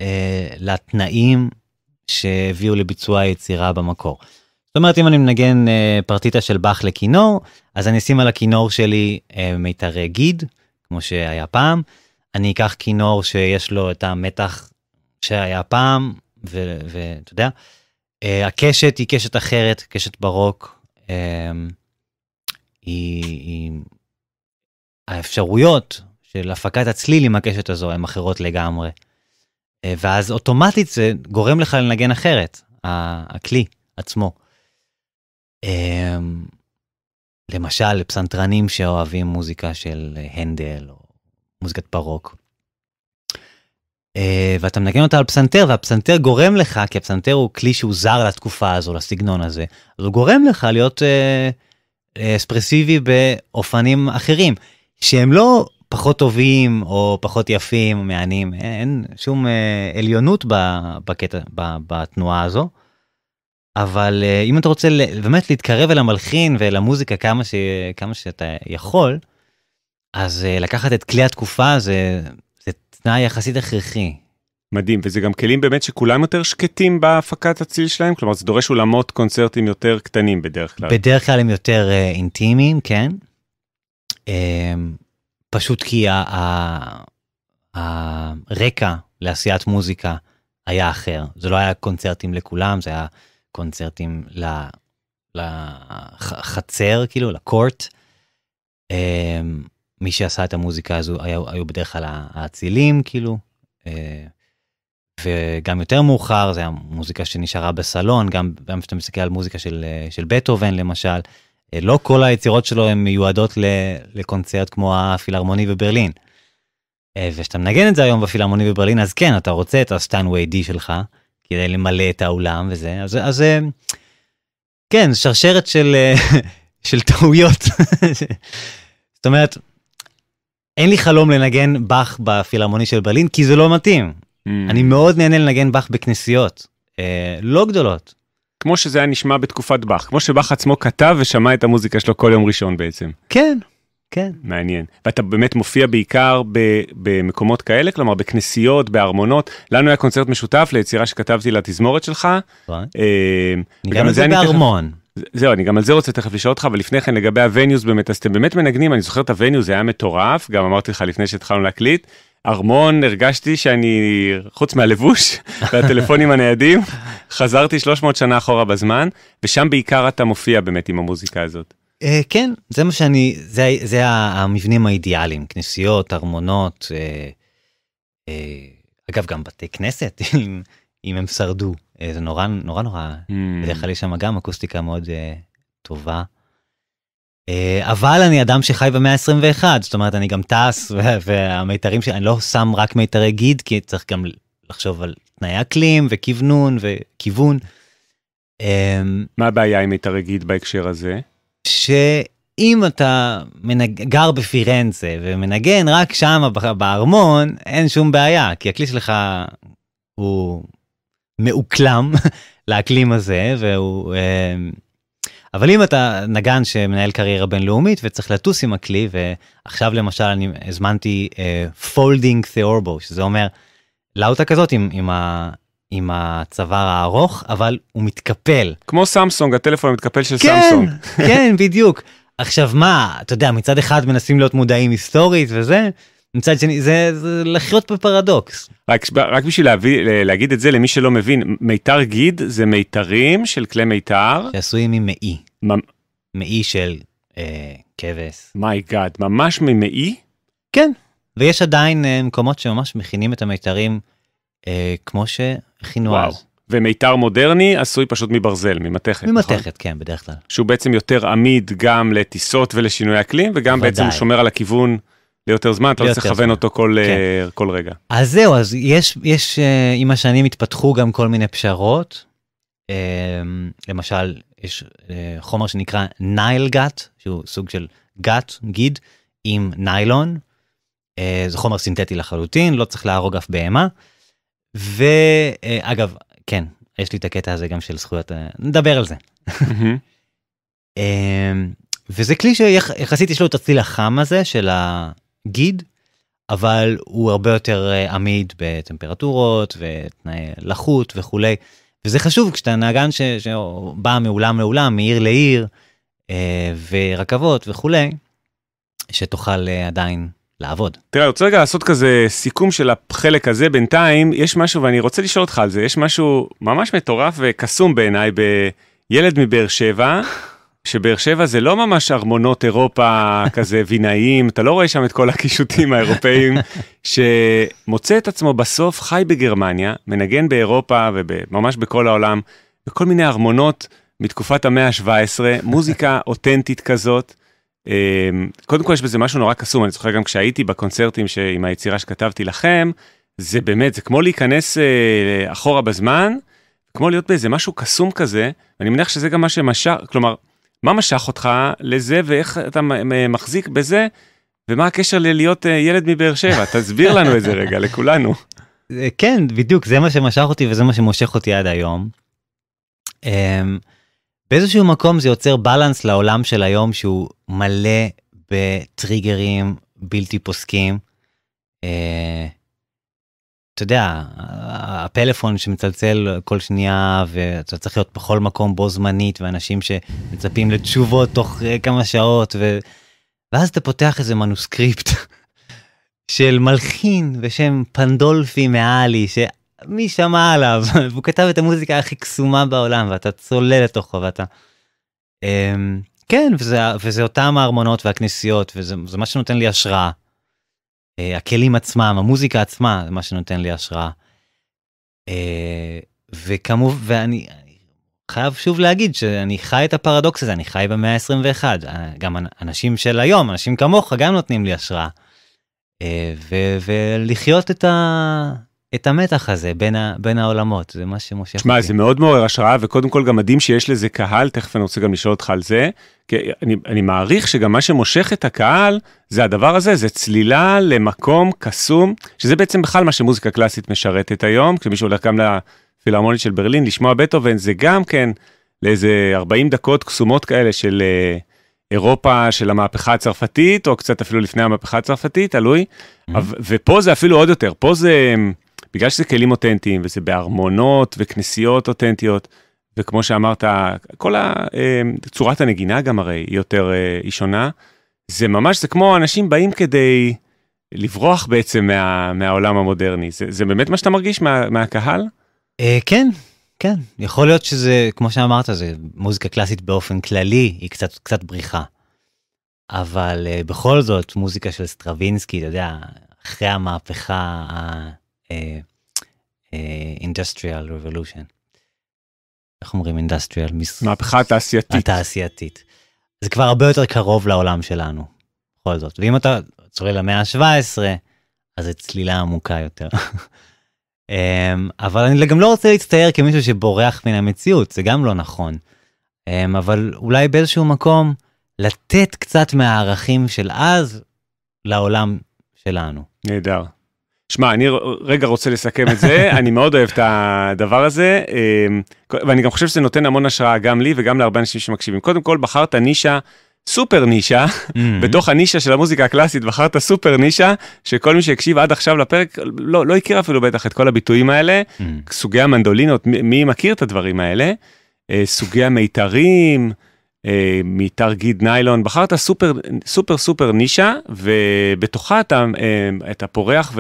אה, לתנאים שהביאו לביצוע היצירה במקור. זאת אומרת, אם אני מנגן אה, פרטיטה של באך לכינור, אז אני אשים על הכינור שלי אה, מיתרי גיד. כמו שהיה פעם. אני אקח כינור שיש לו את המתח שהיה פעם, ואתה יודע, אה, הקשת היא קשת אחרת, קשת ברוק. אה, היא, היא... האפשרויות של הפקת הצליל עם הקשת הזו הן אחרות לגמרי. אה, ואז אוטומטית זה גורם לך לנגן אחרת, הכלי עצמו. למשל, פסנתרנים שאוהבים מוזיקה של אה, הנדל או מוזיקת פרוק. אה, ואתה מנגן אותה על פסנתר, והפסנתר גורם לך, כי הפסנתר הוא כלי שהוא זר לתקופה הזו, לסגנון הזה, אז הוא גורם לך להיות אה, אה אספרסיבי באופנים אחרים, שהם לא פחות טובים או פחות יפים, מענים, אין, אין שום אה, עליונות בקטע, בתנועה הזו. אבל אה, אם אתה רוצה באמת להתקרב אל המלחין ואל המוזיקה כמה, ש... כמה שאתה יכול, אז אה, לקחת את כלי התקופה זה, זה תנאי יחסית הכרחי. מדהים, וזה גם כלים באמת שכולם יותר שקטים בהפקת הציל שלהם, כלומר זה דורש אולמות קונצרטים יותר קטנים בדרך כלל. בדרך כלל הם יותר uh, אינטימיים, כן. אה, פשוט כי הרקע לעשיית מוזיקה היה אחר, זה לא היה קונצרטים לכולם, זה היה... קונצרטים לחצר, כאילו, לקורט. אמ, מי שעשה את המוזיקה הזו היו, היו בדרך כלל האצילים, כאילו. אה, וגם יותר מאוחר, זה היה מוזיקה שנשארה בסלון, גם כשאתה מסתכל על מוזיקה של, אה, של בטהובן למשל, אה, לא כל היצירות שלו הן מיועדות לקונצרט כמו הפילהרמוני בברלין. וכשאתה מנגן את זה היום בפילהרמוני בברלין, אז כן, אתה רוצה את השטיינווי די שלך, כדי למלא את האולם וזה, אז, אז אה, כן, שרשרת של, אה, של טעויות. זאת אומרת, אין לי חלום לנגן באך בפילהרמוני של בלין, כי זה לא מתאים. Mm. אני מאוד נהנה לנגן באך בכנסיות, אה, לא גדולות. כמו שזה היה נשמע בתקופת באך, כמו שבאך עצמו כתב ושמע את המוזיקה שלו כל יום ראשון בעצם. כן, כן. מעניין. ואתה באמת מופיע בעיקר ב, במקומות כאלה, כלומר בכנסיות, בארמונות. לנו היה קונצרט משותף ליצירה שכתבתי לתזמורת שלך. נכון. אה, גם את זה בארמון. זהו, אני גם על זה רוצה תכף לשאול אותך, אבל לפני כן לגבי הווניוס באמת, אז אתם באמת מנגנים, אני זוכר את הווניוס, זה היה מטורף, גם אמרתי לך לפני שהתחלנו להקליט, ארמון, הרגשתי שאני, חוץ מהלבוש והטלפונים הניידים, חזרתי 300 שנה אחורה בזמן, ושם בעיקר אתה מופיע באמת עם המוזיקה הזאת. אה, כן, זה מה שאני, זה, זה המבנים האידיאליים, כנסיות, ארמונות, אה, אה, אגב, גם בתי כנסת, אם, אם הם שרדו, זה נורא נורא נורא, mm. בדרך כלל יש שם גם אקוסטיקה מאוד טובה. אבל אני אדם שחי במאה ה-21, זאת אומרת, אני גם טס, והמיתרים שלי, אני לא שם רק מיתרי גיד, כי צריך גם לחשוב על תנאי אקלים וכוונון וכיוון. מה הבעיה עם מיתרי גיד בהקשר הזה? שאם אתה מנג... גר בפירנצה ומנגן רק שם בארמון, אין שום בעיה, כי הכלי שלך הוא מאוקלם לאקלים הזה, והוא... אה, אבל אם אתה נגן שמנהל קריירה בינלאומית וצריך לטוס עם הכלי, ועכשיו למשל אני הזמנתי פולדינג uh, תיאורבו, שזה אומר לאוטה כזאת עם, עם, עם הצוואר הארוך, אבל הוא מתקפל. כמו סמסונג, הטלפון המתקפל של כן, סמסונג. כן, כן, בדיוק. עכשיו מה, אתה יודע, מצד אחד מנסים להיות מודעים היסטורית וזה, מצד שני, זה, זה לחיות בפרדוקס. רק, רק בשביל להביא, להגיד את זה למי שלא מבין, מיתר גיד זה מיתרים של כלי מיתר. שעשויים ממעי. מעי של אה, כבש. מיי גאד, ממש ממעי? כן, ויש עדיין אה, מקומות שממש מכינים את המיתרים אה, כמו ש... חינואז. ומיתר מודרני עשוי פשוט מברזל, ממתכת, נכון? ממתכת, נכון? כן, בדרך כלל. שהוא בעצם יותר עמיד גם לטיסות ולשינוי אקלים, וגם ודאי. בעצם שומר על הכיוון ליותר זמן, ליותר אתה לא צריך לכוון אותו כל, כן. אה, כל רגע. אז זהו, אז יש, יש אה, עם השנים התפתחו גם כל מיני פשרות. אה, למשל, יש חומר שנקרא נייל גאט, שהוא סוג של גאט, גיד, עם ניילון. זה חומר סינתטי לחלוטין, לא צריך להרוג אף בהמה. ואגב, כן, יש לי את הקטע הזה גם של זכויות, אה, נדבר על זה. אמ, וזה כלי שיחסית יש לו את הצליל החם הזה של הגיד, אבל הוא הרבה יותר אה, עמיד בטמפרטורות ותנאי לחות וכולי. וזה חשוב כשאתה נהגן ש... שבא מאולם לאולם, מעיר לעיר, אה, ורכבות וכולי, שתוכל עדיין לעבוד. תראה, אני רוצה רגע לעשות כזה סיכום של החלק הזה בינתיים, יש משהו, ואני רוצה לשאול אותך על זה, יש משהו ממש מטורף וקסום בעיניי בילד מבאר שבע, שבאר שבע זה לא ממש ארמונות אירופה כזה וינאיים, אתה לא רואה שם את כל הקישוטים האירופאיים, שמוצא את עצמו בסוף חי בגרמניה, מנגן באירופה וממש בכל העולם, בכל מיני ארמונות מתקופת המאה ה-17, מוזיקה אותנטית כזאת. אמ, קודם כל יש בזה משהו נורא קסום, אני זוכר גם כשהייתי בקונצרטים עם היצירה שכתבתי לכם, זה באמת, זה כמו להיכנס אה, אחורה בזמן, כמו להיות באיזה משהו קסום כזה, אני מניח שזה גם מה שמשך, כלומר, מה משך אותך לזה ואיך אתה מחזיק בזה, ומה הקשר ללהיות אה, ילד מבאר שבע? תסביר לנו את זה רגע, לכולנו. אה, כן, בדיוק, זה מה שמשך אותי וזה מה שמושך אותי עד היום. אמ, באיזשהו מקום זה יוצר בלנס לעולם של היום שהוא מלא בטריגרים בלתי פוסקים. אה, אתה יודע, הפלאפון שמצלצל כל שנייה ואתה צריך להיות בכל מקום בו זמנית ואנשים שמצפים לתשובות תוך אה, כמה שעות ו... ואז אתה פותח איזה מנוסקריפט של מלחין בשם פנדולפי מעלי ש... מי שמע עליו והוא כתב את המוזיקה הכי קסומה בעולם ואתה צולל לתוכו ואתה. אמ, כן וזה, וזה אותם הארמונות והכנסיות וזה מה שנותן לי השראה. אה, הכלים עצמם המוזיקה עצמה זה מה שנותן לי השראה. אה, וכמובן ואני חייב שוב להגיד שאני חי את הפרדוקס הזה אני חי במאה ה-21 אה, גם אנשים של היום אנשים כמוך גם נותנים לי השראה. ולחיות את ה... את המתח הזה בין, ה, בין העולמות, זה מה שמושך. תשמע, זה מאוד מעורר השראה, וקודם כל גם מדהים שיש לזה קהל, תכף אני רוצה גם לשאול אותך על זה, כי אני, אני מעריך שגם מה שמושך את הקהל זה הדבר הזה, זה צלילה למקום קסום, שזה בעצם בכלל מה שמוזיקה קלאסית משרתת היום, כשמישהו הולך גם לפילהרמונית של ברלין לשמוע בטהובן, זה גם כן לאיזה 40 דקות קסומות כאלה של... אה, אירופה של המהפכה הצרפתית, או קצת אפילו לפני המהפכה הצרפתית, תלוי. Mm-hmm. ופה זה אפילו עוד יותר, פה זה בגלל שזה כלים אותנטיים וזה בארמונות וכנסיות אותנטיות, וכמו שאמרת, כל ה, אה, צורת הנגינה גם הרי היא יותר, אה, היא שונה. זה ממש, זה כמו אנשים באים כדי לברוח בעצם מה, מהעולם המודרני. זה, זה באמת מה שאתה מרגיש מה, מהקהל? אה, כן, כן. יכול להיות שזה, כמו שאמרת, זה מוזיקה קלאסית באופן כללי, היא קצת, קצת בריחה. אבל בכל זאת, מוזיקה של סטרווינסקי, אתה יודע, אחרי המהפכה אינדסטריאל אה, אה, רבולושן. איך אומרים אינדסטריאל? מהפכה התעשייתית. התעשייתית. זה כבר הרבה יותר קרוב לעולם שלנו, בכל זאת. ואם אתה צולל למאה ה-17, אז זו צלילה עמוקה יותר. אמ, אבל אני גם לא רוצה להצטייר כמישהו שבורח מן המציאות, זה גם לא נכון. אמ, אבל אולי באיזשהו מקום לתת קצת מהערכים של אז לעולם שלנו. נהדר. שמע, אני רגע רוצה לסכם את זה, אני מאוד אוהב את הדבר הזה, אמ, ואני גם חושב שזה נותן המון השראה גם לי וגם להרבה אנשים שמקשיבים. קודם כל, בחרת נישה סופר נישה, mm-hmm. בתוך הנישה של המוזיקה הקלאסית בחרת סופר נישה, שכל מי שהקשיב עד עכשיו לפרק לא, לא הכיר אפילו בטח את כל הביטויים האלה, mm-hmm. סוגי המנדולינות, מי, מי מכיר את הדברים האלה? אה, סוגי המיתרים. אה, מתרגיד ניילון, בחרת סופר סופר סופר נישה ובתוכה אתה, אה, אתה פורח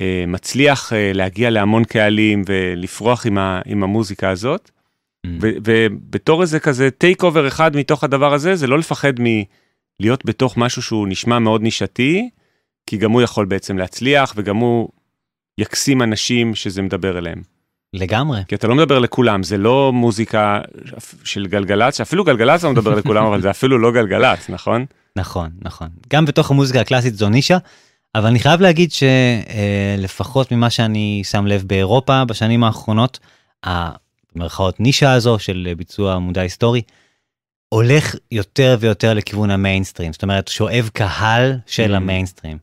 ומצליח אה, אה, להגיע להמון קהלים ולפרוח עם, ה, עם המוזיקה הזאת. Mm. ו, ובתור איזה כזה טייק אובר אחד מתוך הדבר הזה, זה לא לפחד מלהיות בתוך משהו שהוא נשמע מאוד נישתי, כי גם הוא יכול בעצם להצליח וגם הוא יקסים אנשים שזה מדבר אליהם. לגמרי. כי אתה לא מדבר לכולם, זה לא מוזיקה של גלגלצ, שאפילו גלגלצ לא מדבר לכולם, אבל זה אפילו לא גלגלצ, נכון? נכון, נכון. גם בתוך המוזיקה הקלאסית זו נישה, אבל אני חייב להגיד שלפחות ממה שאני שם לב באירופה בשנים האחרונות, המרכאות נישה הזו של ביצוע מודע היסטורי, הולך יותר ויותר לכיוון המיינסטרים, זאת אומרת שואב קהל של mm. המיינסטרים.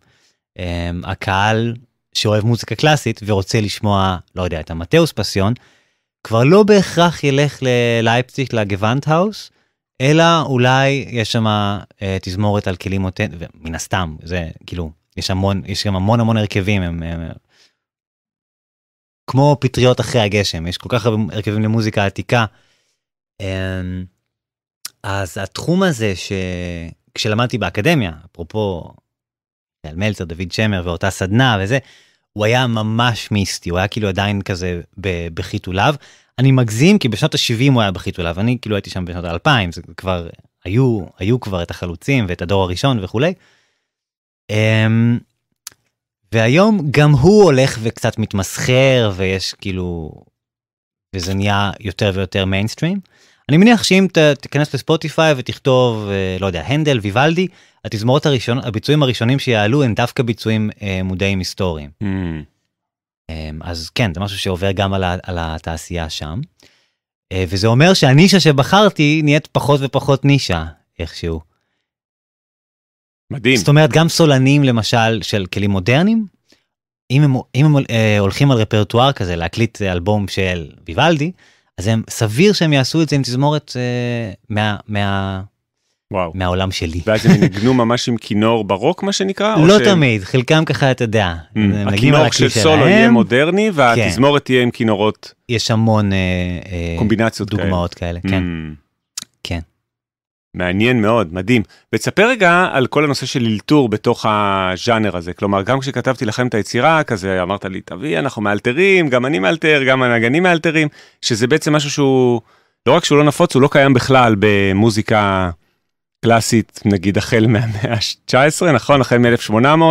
אמ, הקהל שאוהב מוזיקה קלאסית ורוצה לשמוע, לא יודע, את המטאוס פסיון, כבר לא בהכרח ילך ללייפציג, לגוונטהאוס, אלא אולי יש שם אה, תזמורת על כלים אותנטיים, ומן הסתם, זה כאילו, יש המון, יש גם המון המון הרכבים, הם, הם, כמו פטריות אחרי הגשם, יש כל כך הרבה הרכבים למוזיקה עתיקה. אמ, אז התחום הזה שכשלמדתי באקדמיה, אפרופו, על מלצר, דוד שמר ואותה סדנה וזה, הוא היה ממש מיסטי, הוא היה כאילו עדיין כזה בחיתוליו. אני מגזים כי בשנות ה-70 הוא היה בחיתוליו, אני כאילו הייתי שם בשנות ה-2000, זה כבר, היו, היו כבר את החלוצים ואת הדור הראשון וכולי. אמ, והיום גם הוא הולך וקצת מתמסחר ויש כאילו, וזה נהיה יותר ויותר מיינסטרים. אני מניח שאם ת, תיכנס לספוטיפיי ותכתוב, אה, לא יודע, הנדל, ויוולדי, התזמורות הראשון, הביצועים הראשונים שיעלו הם דווקא ביצועים אה, מודעים היסטוריים. Mm. אה, אז כן, זה משהו שעובר גם על, ה, על התעשייה שם. אה, וזה אומר שהנישה שבחרתי נהיית פחות ופחות נישה, איכשהו. מדהים. זאת אומרת, גם סולנים למשל של כלים מודרניים, אם הם, אם הם אה, הולכים על רפרטואר כזה, להקליט אלבום של ויוולדי, אז הם, סביר שהם יעשו את זה עם תזמורת אה, מה, מה, וואו. מהעולם שלי. ואז הם ניגנו ממש עם כינור ברוק מה שנקרא? לא שהם... תמיד, חלקם ככה אתה יודע. Mm, הכינור של שלהם. סולו יהיה מודרני כן. והתזמורת כן. תהיה עם כינורות. יש המון אה, אה, קומבינציות דוגמאות כאלה, כאלה mm. כן. Mm. מעניין מאוד, מדהים. ותספר רגע על כל הנושא של אלתור בתוך הז'אנר הזה. כלומר, גם כשכתבתי לכם את היצירה, כזה אמרת לי, תביא, אנחנו מאלתרים, גם אני מאלתר, גם הנגנים מאלתרים, שזה בעצם משהו שהוא, לא רק שהוא לא נפוץ, הוא לא קיים בכלל במוזיקה קלאסית, נגיד החל מהמאה ה-19, נכון? החל מ-1800,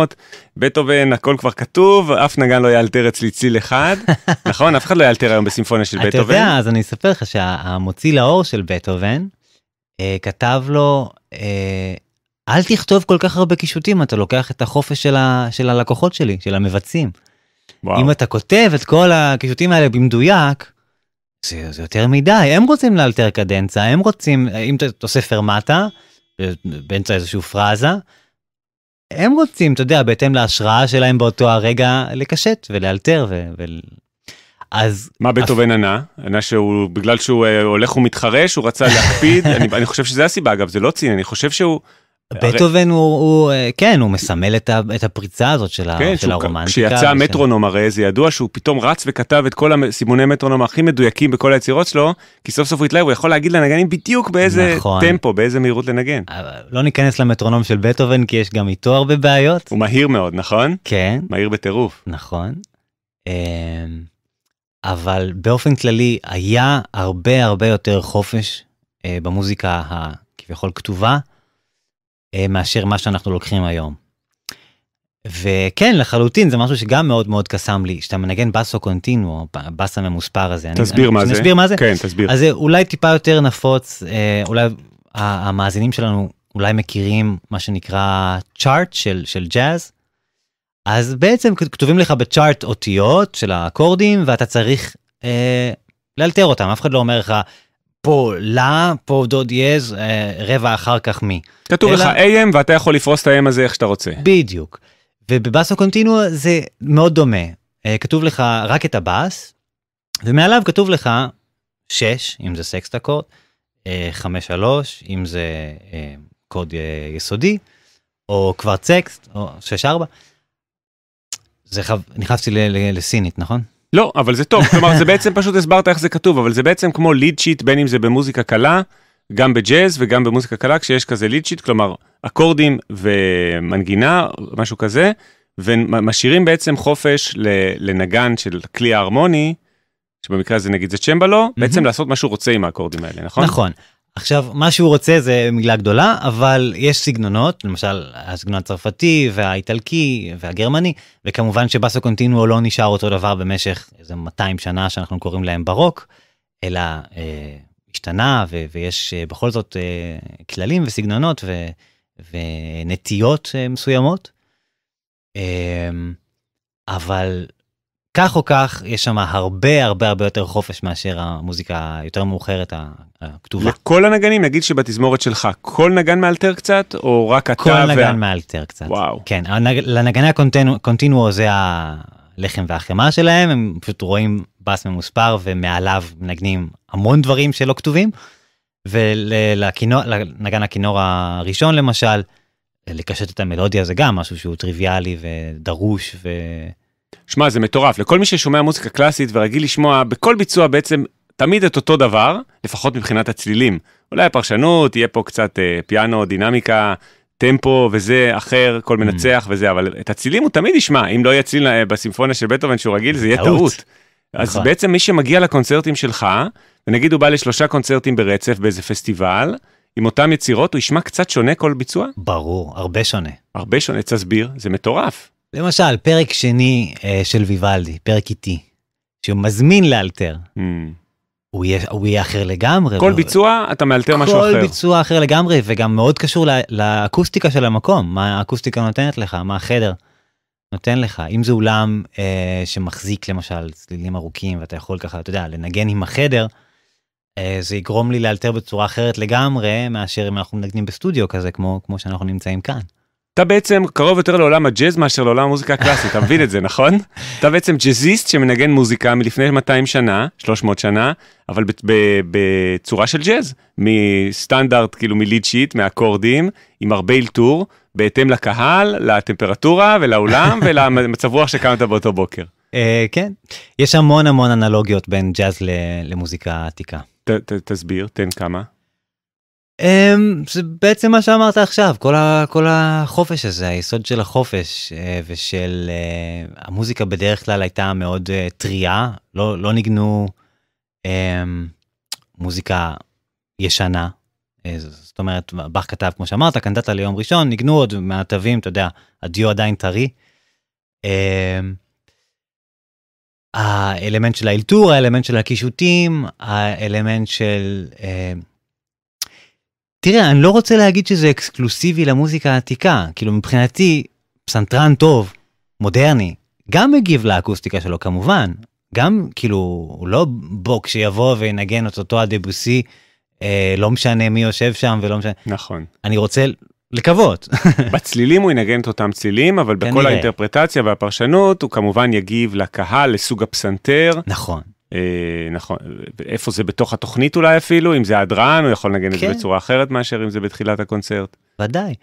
בטהובן, הכל כבר כתוב, אף נגן לא יאלתר אצלי ציל אחד, נכון? אף אחד לא יאלתר היום בסימפוניה של בטהובן. אתה יודע, אז אני אספר לך שהמוציא לאור של בטהובן, אה, כתב לו, אה, אל תכתוב כל כך הרבה קישוטים, אתה לוקח את החופש של, ה, של הלקוחות שלי, של המבצעים. וואו. אם אתה כותב את כל הקישוטים האלה במדויק, זה, זה יותר מדי, הם רוצים לאלתר קדנצה, הם רוצים, אם אתה עושה פרמטה, באמצע איזושהי פרזה, הם רוצים, אתה יודע, בהתאם להשראה שלהם באותו הרגע, לקשט ולאלתר ו... ו... אז... מה בטובן ענה? ענה שהוא, בגלל שהוא אה, הולך ומתחרש, הוא רצה להקפיד, אני, אני חושב שזה הסיבה אגב, זה לא ציני, אני חושב שהוא... בטהובן הוא, הוא, אה, כן, הוא מסמל את, ה, את הפריצה הזאת של, כן, של הרומנטיקה. כשיצא המטרונום הרי זה ידוע שהוא פתאום רץ וכתב את כל הסימוני מטרונום הכי מדויקים בכל היצירות שלו, כי סוף סוף הוא התלהב, הוא יכול להגיד לנגנים בדיוק באיזה נכון. טמפו, באיזה מהירות לנגן. לא ניכנס למטרונום של בטהובן כי יש גם איתו הרבה בעיות. הוא מהיר מאוד, נכון? כן. מהיר בטירוף. נכון. אמ, אבל באופן כללי היה הרבה הרבה יותר חופש אה, במוזיקה הכביכול כתובה, אה, מאשר מה שאנחנו לוקחים היום. וכן, לחלוטין, זה משהו שגם מאוד מאוד קסם לי, שאתה מנגן באסו קונטינואו באס הממוספר הזה. תסביר אני, מה אני, זה. מה זה? כן, תסביר. אז זה אולי טיפה יותר נפוץ, אה, אולי המאזינים שלנו אולי מכירים מה שנקרא צ'ארט של, של ג'אז. אז בעצם כתובים לך בצ'ארט אותיות של האקורדים ואתה צריך אה, לאלתר אותם, אף אחד לא אומר לך פה לה, פה דו דיאז, אה, רבע אחר כך מי. כתוב אלא... לך AM ואתה יכול לפרוס את ה-AM הזה איך שאתה רוצה. בדיוק. ובבאסו קונטינו זה מאוד דומה. אה, כתוב לך רק את הבאס, ומעליו כתוב לך 6, אם זה סקסט אקורד, 5-3, אה, אם זה אה, קוד אה, יסודי, או קוורט סקסט, או 6-4. זה חו... נכנסתי לסינית, נכון? לא, אבל זה טוב, כלומר זה בעצם פשוט הסברת איך זה כתוב, אבל זה בעצם כמו ליד שיט בין אם זה במוזיקה קלה, גם בג'אז וגם במוזיקה קלה, כשיש כזה ליד שיט, כלומר אקורדים ומנגינה, משהו כזה, ומשאירים בעצם חופש לנגן של כלי ההרמוני, שבמקרה הזה נגיד זה צ'מבלו, בעצם לעשות מה שהוא רוצה עם האקורדים האלה, נכון? נכון. עכשיו מה שהוא רוצה זה מילה גדולה אבל יש סגנונות למשל הסגנון הצרפתי והאיטלקי והגרמני וכמובן שבאסו קונטיnuo לא נשאר אותו דבר במשך איזה 200 שנה שאנחנו קוראים להם ברוק אלא אה, השתנה ו- ויש אה, בכל זאת אה, כללים וסגנונות ו- ונטיות אה, מסוימות. אה, אבל כך או כך, יש שם הרבה הרבה הרבה יותר חופש מאשר המוזיקה היותר מאוחרת הכתובה. לכל הנגנים, נגיד שבתזמורת שלך, כל נגן מאלתר קצת, או רק אתה? כל וה... נגן מאלתר קצת. וואו. כן, הנג... לנגני הקונטינואר זה הלחם והחמאה שלהם, הם פשוט רואים בס ממוספר ומעליו מנגנים המון דברים שלא כתובים. ולנגן ול... הכינור הראשון למשל, לקשט את המלודיה זה גם משהו שהוא טריוויאלי ודרוש ו... שמע, זה מטורף. לכל מי ששומע מוזיקה קלאסית ורגיל לשמוע בכל ביצוע בעצם תמיד את אותו דבר, לפחות מבחינת הצלילים. אולי הפרשנות, יהיה פה קצת אה, פיאנו, דינמיקה, טמפו וזה אחר, כל mm. מנצח mm. וזה, אבל את הצלילים הוא תמיד ישמע. אם לא יהיה צליל אה, בסימפוניה של בטהובן שהוא רגיל, זה יהיה טעות. טעות. אז נכון. בעצם מי שמגיע לקונצרטים שלך, ונגיד הוא בא לשלושה קונצרטים ברצף באיזה פסטיבל, עם אותם יצירות, הוא ישמע קצת שונה כל ביצוע? ברור, הרבה שונה. הרבה שונה, תסביר, זה מטורף. למשל, פרק שני uh, של ויוולדי, פרק איתי, שהוא מזמין לאלתר. Mm. הוא יהיה, הוא יהיה אחר לגמרי. כל ו... לא- ביצוע אתה מאלתר משהו אחר. כל ביצוע אחר לגמרי וגם מאוד קשור לא, לאקוסטיקה של המקום, מה האקוסטיקה נותנת לך, מה החדר נותן לך. אם זה אולם uh, שמחזיק למשל צלילים ארוכים ואתה יכול ככה, אתה יודע, לנגן עם החדר, uh, זה יגרום לי לאלתר בצורה אחרת לגמרי מאשר אם אנחנו מנגנים בסטודיו כזה כמו, כמו שאנחנו נמצאים כאן. אתה בעצם קרוב יותר לעולם הג'אז מאשר לעולם המוזיקה הקלאסית, אתה מבין את זה, נכון? אתה בעצם ג'אזיסט שמנגן מוזיקה מלפני 200 שנה, 300 שנה, אבל בצורה של ג'אז, מסטנדרט, כאילו מליד שיט, מאקורדים, עם הרבה אלתור, בהתאם לקהל, לטמפרטורה ולאולם ולמצב רוח שקמת באותו בוקר. אה, כן, יש המון המון אנלוגיות בין ג'אז למוזיקה עתיקה. תסביר, תן כמה. אמ, זה בעצם מה שאמרת עכשיו, כל, ה, כל החופש הזה, היסוד של החופש אה, ושל... אה, המוזיקה בדרך כלל הייתה מאוד אה, טריה, לא, לא ניגנו אמ, מוזיקה ישנה. זאת אומרת, באך כתב, כמו שאמרת, קנדטה ליום ראשון, ניגנו עוד מהתווים, אתה יודע, הדיו עדיין טרי. אמ, האלמנט של האלתור, האלמנט של הקישוטים, האלמנט של... תראה, אני לא רוצה להגיד שזה אקסקלוסיבי למוזיקה העתיקה, כאילו מבחינתי, פסנתרן טוב, מודרני, גם מגיב לאקוסטיקה שלו כמובן, גם כאילו, הוא לא בוק שיבוא וינגן את אותו הדבוסי, אה, לא משנה מי יושב שם ולא משנה. נכון. אני רוצה לקוות. בצלילים הוא ינגן את אותם צלילים, אבל בכל האינטרפרטציה והפרשנות הוא כמובן יגיב לקהל, לסוג הפסנתר. נכון. אה, נכון, איפה זה בתוך התוכנית אולי אפילו, אם זה הדרן, הוא יכול לנגן את זה כן. בצורה אחרת מאשר אם זה בתחילת הקונצרט. ודאי.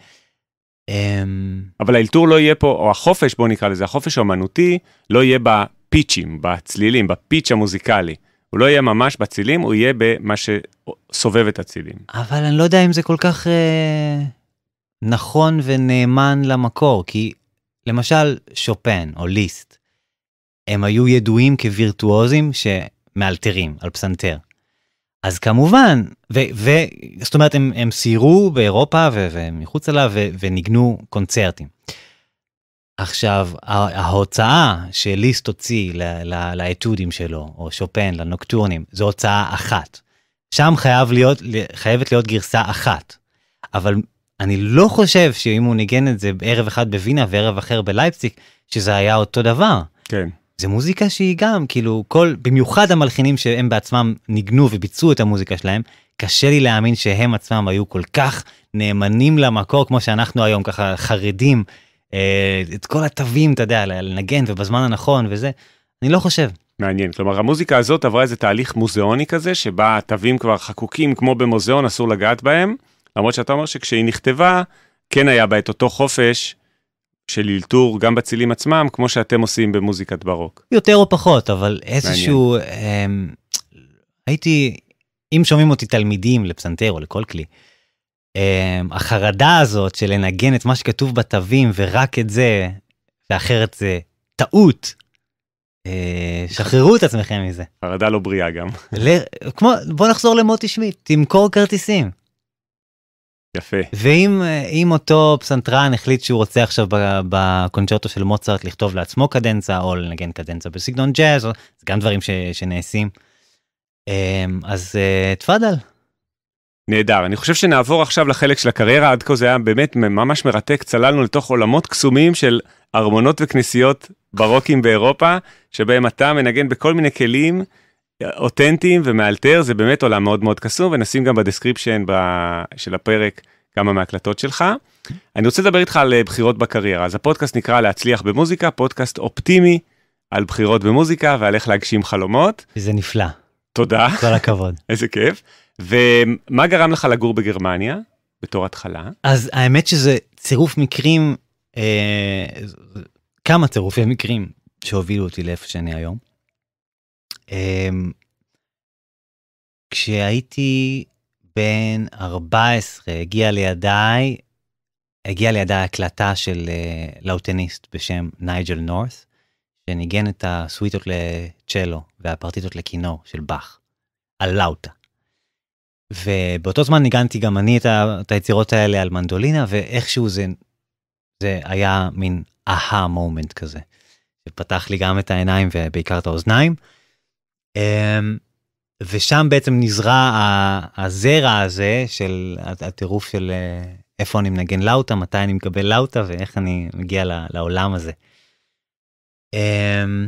אמ, אבל האלתור לא יהיה פה, או החופש, בוא נקרא לזה, החופש האומנותי, לא יהיה בפיצ'ים, בצלילים, בפיצ' המוזיקלי. הוא לא יהיה ממש בצילים, הוא יהיה במה שסובב את הצילים. אבל אני לא יודע אם זה כל כך אה, נכון ונאמן למקור, כי למשל שופן או ליסט, הם היו ידועים כווירטואוזים שמאלתרים על פסנתר. אז כמובן, ו, ו, זאת אומרת, הם, הם סיירו באירופה ו, ומחוץ לה וניגנו קונצרטים. עכשיו, ההוצאה שליסט הוציא לאתודים שלו, או שופן, לנוקטורנים, זו הוצאה אחת. שם חייב להיות, חייבת להיות גרסה אחת. אבל אני לא חושב שאם הוא ניגן את זה ערב אחד בווינה וערב אחר בלייפציג, שזה היה אותו דבר. כן. זה מוזיקה שהיא גם כאילו כל במיוחד המלחינים שהם בעצמם ניגנו וביצעו את המוזיקה שלהם קשה לי להאמין שהם עצמם היו כל כך נאמנים למקור כמו שאנחנו היום ככה חרדים אה, את כל התווים אתה יודע לנגן ובזמן הנכון וזה אני לא חושב. מעניין כלומר המוזיקה הזאת עברה איזה תהליך מוזיאוני כזה שבה התווים כבר חקוקים כמו במוזיאון אסור לגעת בהם למרות שאתה אומר שכשהיא נכתבה כן היה בה את אותו חופש. של אלתור גם בצילים עצמם, כמו שאתם עושים במוזיקת ברוק. יותר או פחות, אבל איזשהו... אמ, הייתי, אם שומעים אותי תלמידים לפסנתר או לכל כלי, אמ, החרדה הזאת של לנגן את מה שכתוב בתווים ורק את זה, ואחרת זה טעות, אה, שחררו את עצמכם מזה. חרדה לא בריאה גם. ל... כמו, בוא נחזור למוטי שמיט, תמכור כרטיסים. יפה. ואם אה, אותו פסנתרן החליט שהוא רוצה עכשיו בקונצ'רטו של מוצרט לכתוב לעצמו קדנצה או לנגן קדנצה בסגנון ג'אז, זה גם דברים ש, שנעשים. אמ, אז אה, תפאדל. נהדר אני חושב שנעבור עכשיו לחלק של הקריירה עד כה זה היה באמת ממש מרתק צללנו לתוך עולמות קסומים של ארמונות וכנסיות ברוקים באירופה שבהם אתה מנגן בכל מיני כלים אותנטיים ומאלתר זה באמת עולם מאוד מאוד קסום ונשים גם בדסקריפשן ב... של הפרק כמה מהקלטות שלך. אני רוצה לדבר איתך על אה, בחירות בקריירה אז הפודקאסט נקרא להצליח במוזיקה פודקאסט אופטימי על בחירות במוזיקה ועל איך להגשים חלומות. זה נפלא. תודה. כל הכבוד. איזה כיף. ומה גרם לך לגור בגרמניה בתור התחלה? אז האמת שזה צירוף מקרים אה, כמה צירופי מקרים שהובילו אותי לאיפה שאני היום. אמ, כשהייתי בן 14, הגיע לידיי, הגיע לידיי הקלטה של אה, לאוטניסט בשם נייג'ל נורס, שניגן את הסוויטות לצ'לו והפרטיטות לכינור של באך, הלאוטה. ובאותו זמן ניגנתי גם אני את, ה, את היצירות האלה על מנדולינה, ואיכשהו זה, זה היה מין אהה מומנט כזה. שפתח לי גם את העיניים ובעיקר את האוזניים. אמ, ושם בעצם נזרע הזרע הזה של הטירוף של אה, איפה אני מנגן לאוטה, מתי אני מקבל לאוטה ואיך אני מגיע לעולם הזה. אמ,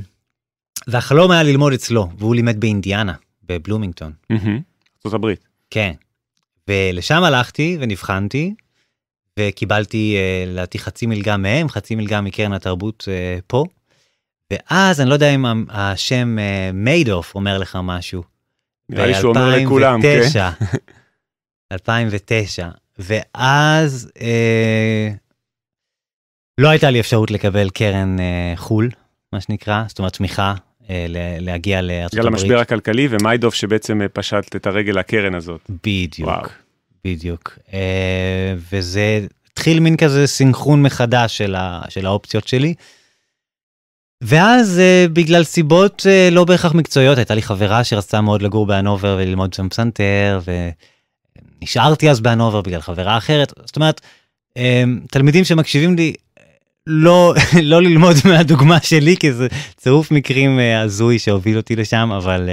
והחלום היה ללמוד אצלו, והוא לימד באינדיאנה, בבלומינגטון. ארצות הברית. כן. ולשם הלכתי ונבחנתי, וקיבלתי אה, לדעתי חצי מלגה מהם, חצי מלגה מקרן התרבות אה, פה. ואז אני לא יודע אם השם אה, מיידוף אומר לך משהו. נראה לי שהוא אומר לכולם, כן. 2009, ואז אה, לא הייתה לי אפשרות לקבל קרן אה, חו"ל, מה שנקרא, זאת אומרת תמיכה אה, להגיע לארצות הברית. בגלל המשבר הכלכלי ומיידוף שבעצם אה, פשט את הרגל לקרן הזאת. בדיוק, וואו. בדיוק. אה, וזה התחיל מין כזה סינכרון מחדש של, ה, של האופציות שלי. ואז uh, בגלל סיבות uh, לא בהכרח מקצועיות הייתה לי חברה שרצתה מאוד לגור בהנובר וללמוד שם פסנתר ונשארתי אז בהנובר בגלל חברה אחרת זאת אומרת אה, תלמידים שמקשיבים לי לא לא ללמוד מהדוגמה שלי כי זה צירוף מקרים uh, הזוי שהוביל אותי לשם אבל.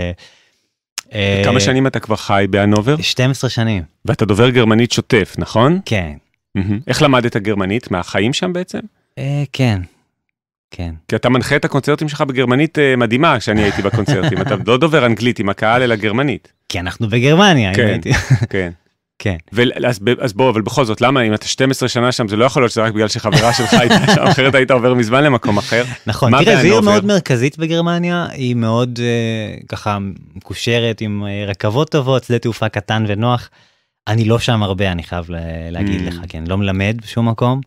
Uh, כמה שנים אתה כבר חי בהנובר? 12 שנים. ואתה דובר גרמנית שוטף נכון? כן. איך למדת גרמנית מהחיים שם בעצם? כן. כן. כי אתה מנחה את הקונצרטים שלך בגרמנית אה, מדהימה כשאני הייתי בקונצרטים, אתה לא דובר אנגלית עם הקהל אלא גרמנית. כי אנחנו בגרמניה, כן, הייתי. כן. כן. ואז, אז בוא, אבל בכל זאת, למה אם אתה 12 שנה שם, זה לא יכול להיות שזה רק בגלל שחברה שלך הייתה שם, אחרת היית עובר מזמן למקום אחר. נכון, תראה, זו עיר מאוד מרכזית בגרמניה, היא מאוד uh, ככה מקושרת עם אה, רכבות טובות, שדה תעופה קטן ונוח. אני לא שם הרבה, אני חייב להגיד mm. לך, כן, לא מלמד בשום מקום.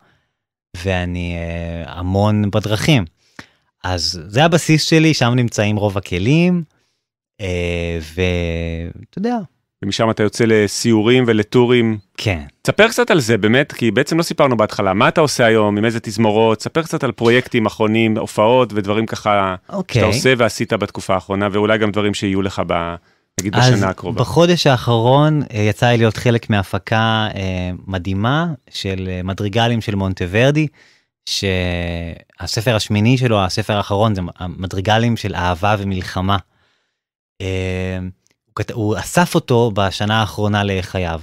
ואני אה, המון בדרכים. אז זה הבסיס שלי, שם נמצאים רוב הכלים, אה, ואתה יודע. ומשם אתה יוצא לסיורים ולטורים. כן. תספר קצת על זה באמת, כי בעצם לא סיפרנו בהתחלה, מה אתה עושה היום, עם איזה תזמורות, תספר קצת על פרויקטים אחרונים, הופעות ודברים ככה, אוקיי. שאתה עושה ועשית בתקופה האחרונה, ואולי גם דברים שיהיו לך ב... נגיד בשנה הקרובה? בחודש האחרון אה, יצא לי להיות חלק מהפקה אה, מדהימה של אה, מדריגלים של מונטוורדי, שהספר השמיני שלו, הספר האחרון, זה מדריגלים של אהבה ומלחמה. הוא אסף אותו בשנה האחרונה לחייו.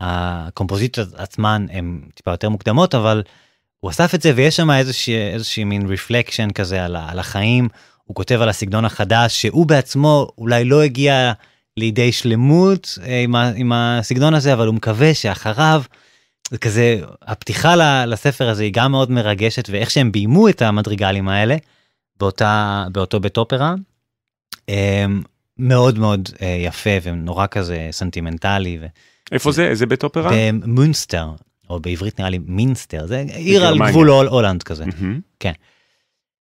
הקומפוזיציות עצמן הן טיפה יותר מוקדמות, אבל הוא אסף את זה ויש שם איזושהי, איזושהי מין רפלקשן כזה על, על החיים. הוא כותב על הסגנון החדש שהוא בעצמו אולי לא הגיע לידי שלמות אה, עם, ה, עם הסגנון הזה, אבל הוא מקווה שאחריו, זה כזה, הפתיחה לספר הזה היא גם מאוד מרגשת, ואיך שהם ביימו את המדריגלים האלה, באותה, באותו בית אופרה, אמ, מאוד מאוד אה, יפה ונורא כזה סנטימנטלי. ו... איפה זה? איזה בית אופרה? במונסטר, או בעברית נראה לי מינסטר, זה עיר על גבול הולנד כזה, כן.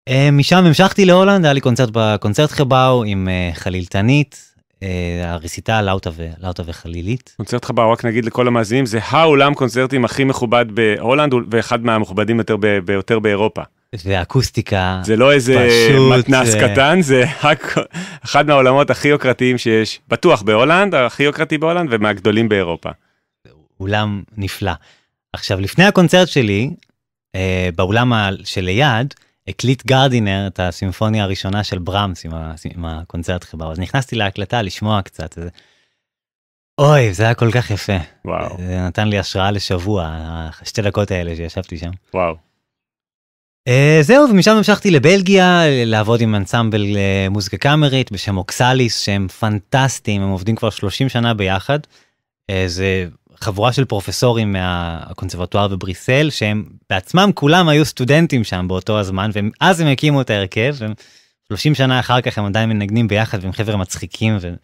אה, משם המשכתי להולנד, היה לי קונצרט בקונצרט חבאו עם חלילתנית, אה, הריסיטה לאוטה, ו, לאוטה וחלילית. קונצרט חבר, רק נגיד לכל המאזינים, זה האולם קונצרטים הכי מכובד בהולנד ואחד מהמכובדים ביותר באירופה. ואקוסטיקה. פשוט. זה לא איזה מתנס אה, קטן, זה אחד מהעולמות הכי יוקרתיים שיש, בטוח בהולנד, הכי יוקרתי בהולנד ומהגדולים באירופה. אולם נפלא. עכשיו, לפני הקונצרט שלי, אה, באולם שליד, של הקליט גרדינר את הסימפוניה הראשונה של בראמס עם, עם הקונצרט חיבר, אז נכנסתי להקלטה לשמוע קצת. אז... אוי, זה היה כל כך יפה. וואו. זה נתן לי השראה לשבוע, שתי דקות האלה שישבתי שם. וואו. Uh, זהו, ומשם המשכתי לבלגיה, לעבוד עם אנסמבל uh, מוזיקה קאמרית בשם אוקסליס, שהם פנטסטיים, הם עובדים כבר 30 שנה ביחד. Uh, זה חבורה של פרופסורים מהקונסרבטואר בבריסל, שהם בעצמם כולם היו סטודנטים שם באותו הזמן, ואז הם הקימו את ההרכב, והם 30 שנה אחר כך הם עדיין מנגנים ביחד, והם חבר'ה מצחיקים ו,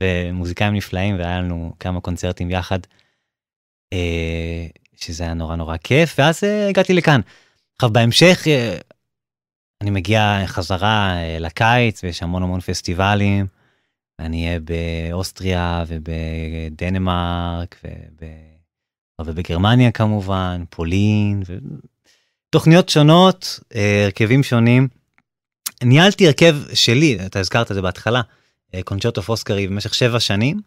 ומוזיקאים נפלאים, והיה לנו כמה קונצרטים יחד, אה, שזה היה נורא נורא כיף, ואז אה, הגעתי לכאן. עכשיו בהמשך, אה, אני מגיע חזרה אה, לקיץ, ויש המון המון פסטיבלים. אני אהיה באוסטריה ובדנמרק וב... ובגרמניה כמובן, פולין, ו... תוכניות שונות, אה, הרכבים שונים. ניהלתי הרכב שלי, אתה הזכרת את זה בהתחלה, אה, קונצ'רטו פוסקרי במשך שבע שנים,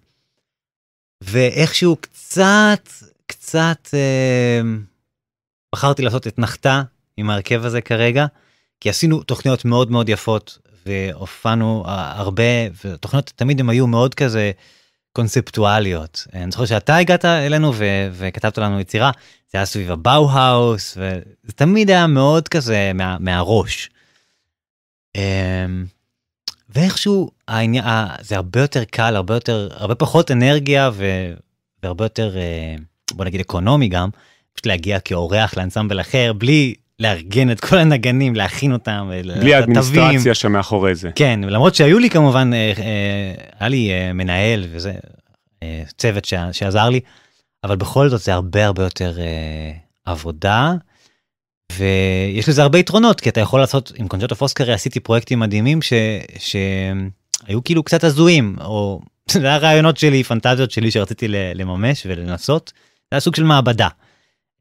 ואיכשהו קצת, קצת אה, בחרתי לעשות אתנחתה עם ההרכב הזה כרגע, כי עשינו תוכניות מאוד מאוד יפות והופענו אה, הרבה, ותוכניות תמיד הן היו מאוד כזה קונספטואליות. אה, אני זוכר שאתה הגעת אלינו ו- וכתבת לנו יצירה, זה היה סביב הבאו-האוס, וזה תמיד היה מאוד כזה מה- מהראש. אה, ואיכשהו העניין, זה הרבה יותר קל, הרבה יותר, הרבה פחות אנרגיה ו- והרבה יותר, בוא נגיד אקונומי גם, פשוט להגיע כאורח לאנסמבל אחר, בלי לארגן את כל הנגנים, להכין אותם. בלי האדמיניסטרציה שמאחורי זה. כן, למרות שהיו לי כמובן, אה, אה, היה לי אה, מנהל וזה, אה, צוות ש, שעזר לי, אבל בכל זאת זה הרבה הרבה יותר אה, עבודה, ויש לזה הרבה יתרונות, כי אתה יכול לעשות, עם קונצ'טו פוסקרי עשיתי פרויקטים מדהימים ש, שהיו כאילו קצת הזויים, או זה היה רעיונות שלי, פנטזיות שלי שרציתי לממש ולנסות, זה היה סוג של מעבדה.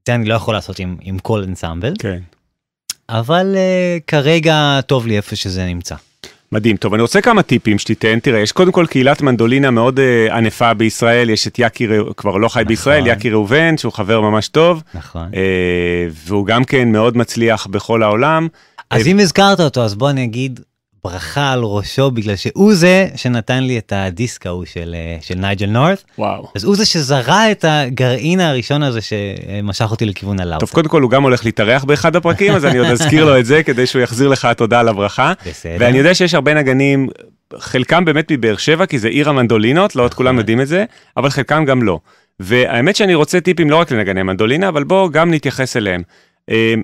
זה אני לא יכול לעשות עם, עם כל אנסמבל. כן. אבל uh, כרגע טוב לי איפה שזה נמצא. מדהים. טוב, אני רוצה כמה טיפים שתיתן. תראה, יש קודם כל קהילת מנדולינה מאוד uh, ענפה בישראל, יש את יאקי, כבר לא חי נכון. בישראל, יאקי ראובן, שהוא חבר ממש טוב. נכון. Uh, והוא גם כן מאוד מצליח בכל העולם. אז uh, אם הזכרת אותו, אז בוא אני אגיד ברכה על ראשו בגלל שהוא זה שנתן לי את הדיסק ההוא של, אה, של נייג'ל נורת. וואו. אז הוא זה שזרע את הגרעין הראשון הזה שמשך אותי לכיוון הלאוטר. טוב, קודם כל הוא גם הולך להתארח באחד הפרקים, אז אני עוד אזכיר לו את זה כדי שהוא יחזיר לך תודה על הברכה. בסדר. ואני יודע שיש הרבה נגנים, חלקם באמת מבאר שבע, כי זה עיר המנדולינות, לא עוד נכון. כולם יודעים את זה, אבל חלקם גם לא. והאמת שאני רוצה טיפים לא רק לנגני מנדולינה, אבל בואו גם נתייחס אליהם. אה,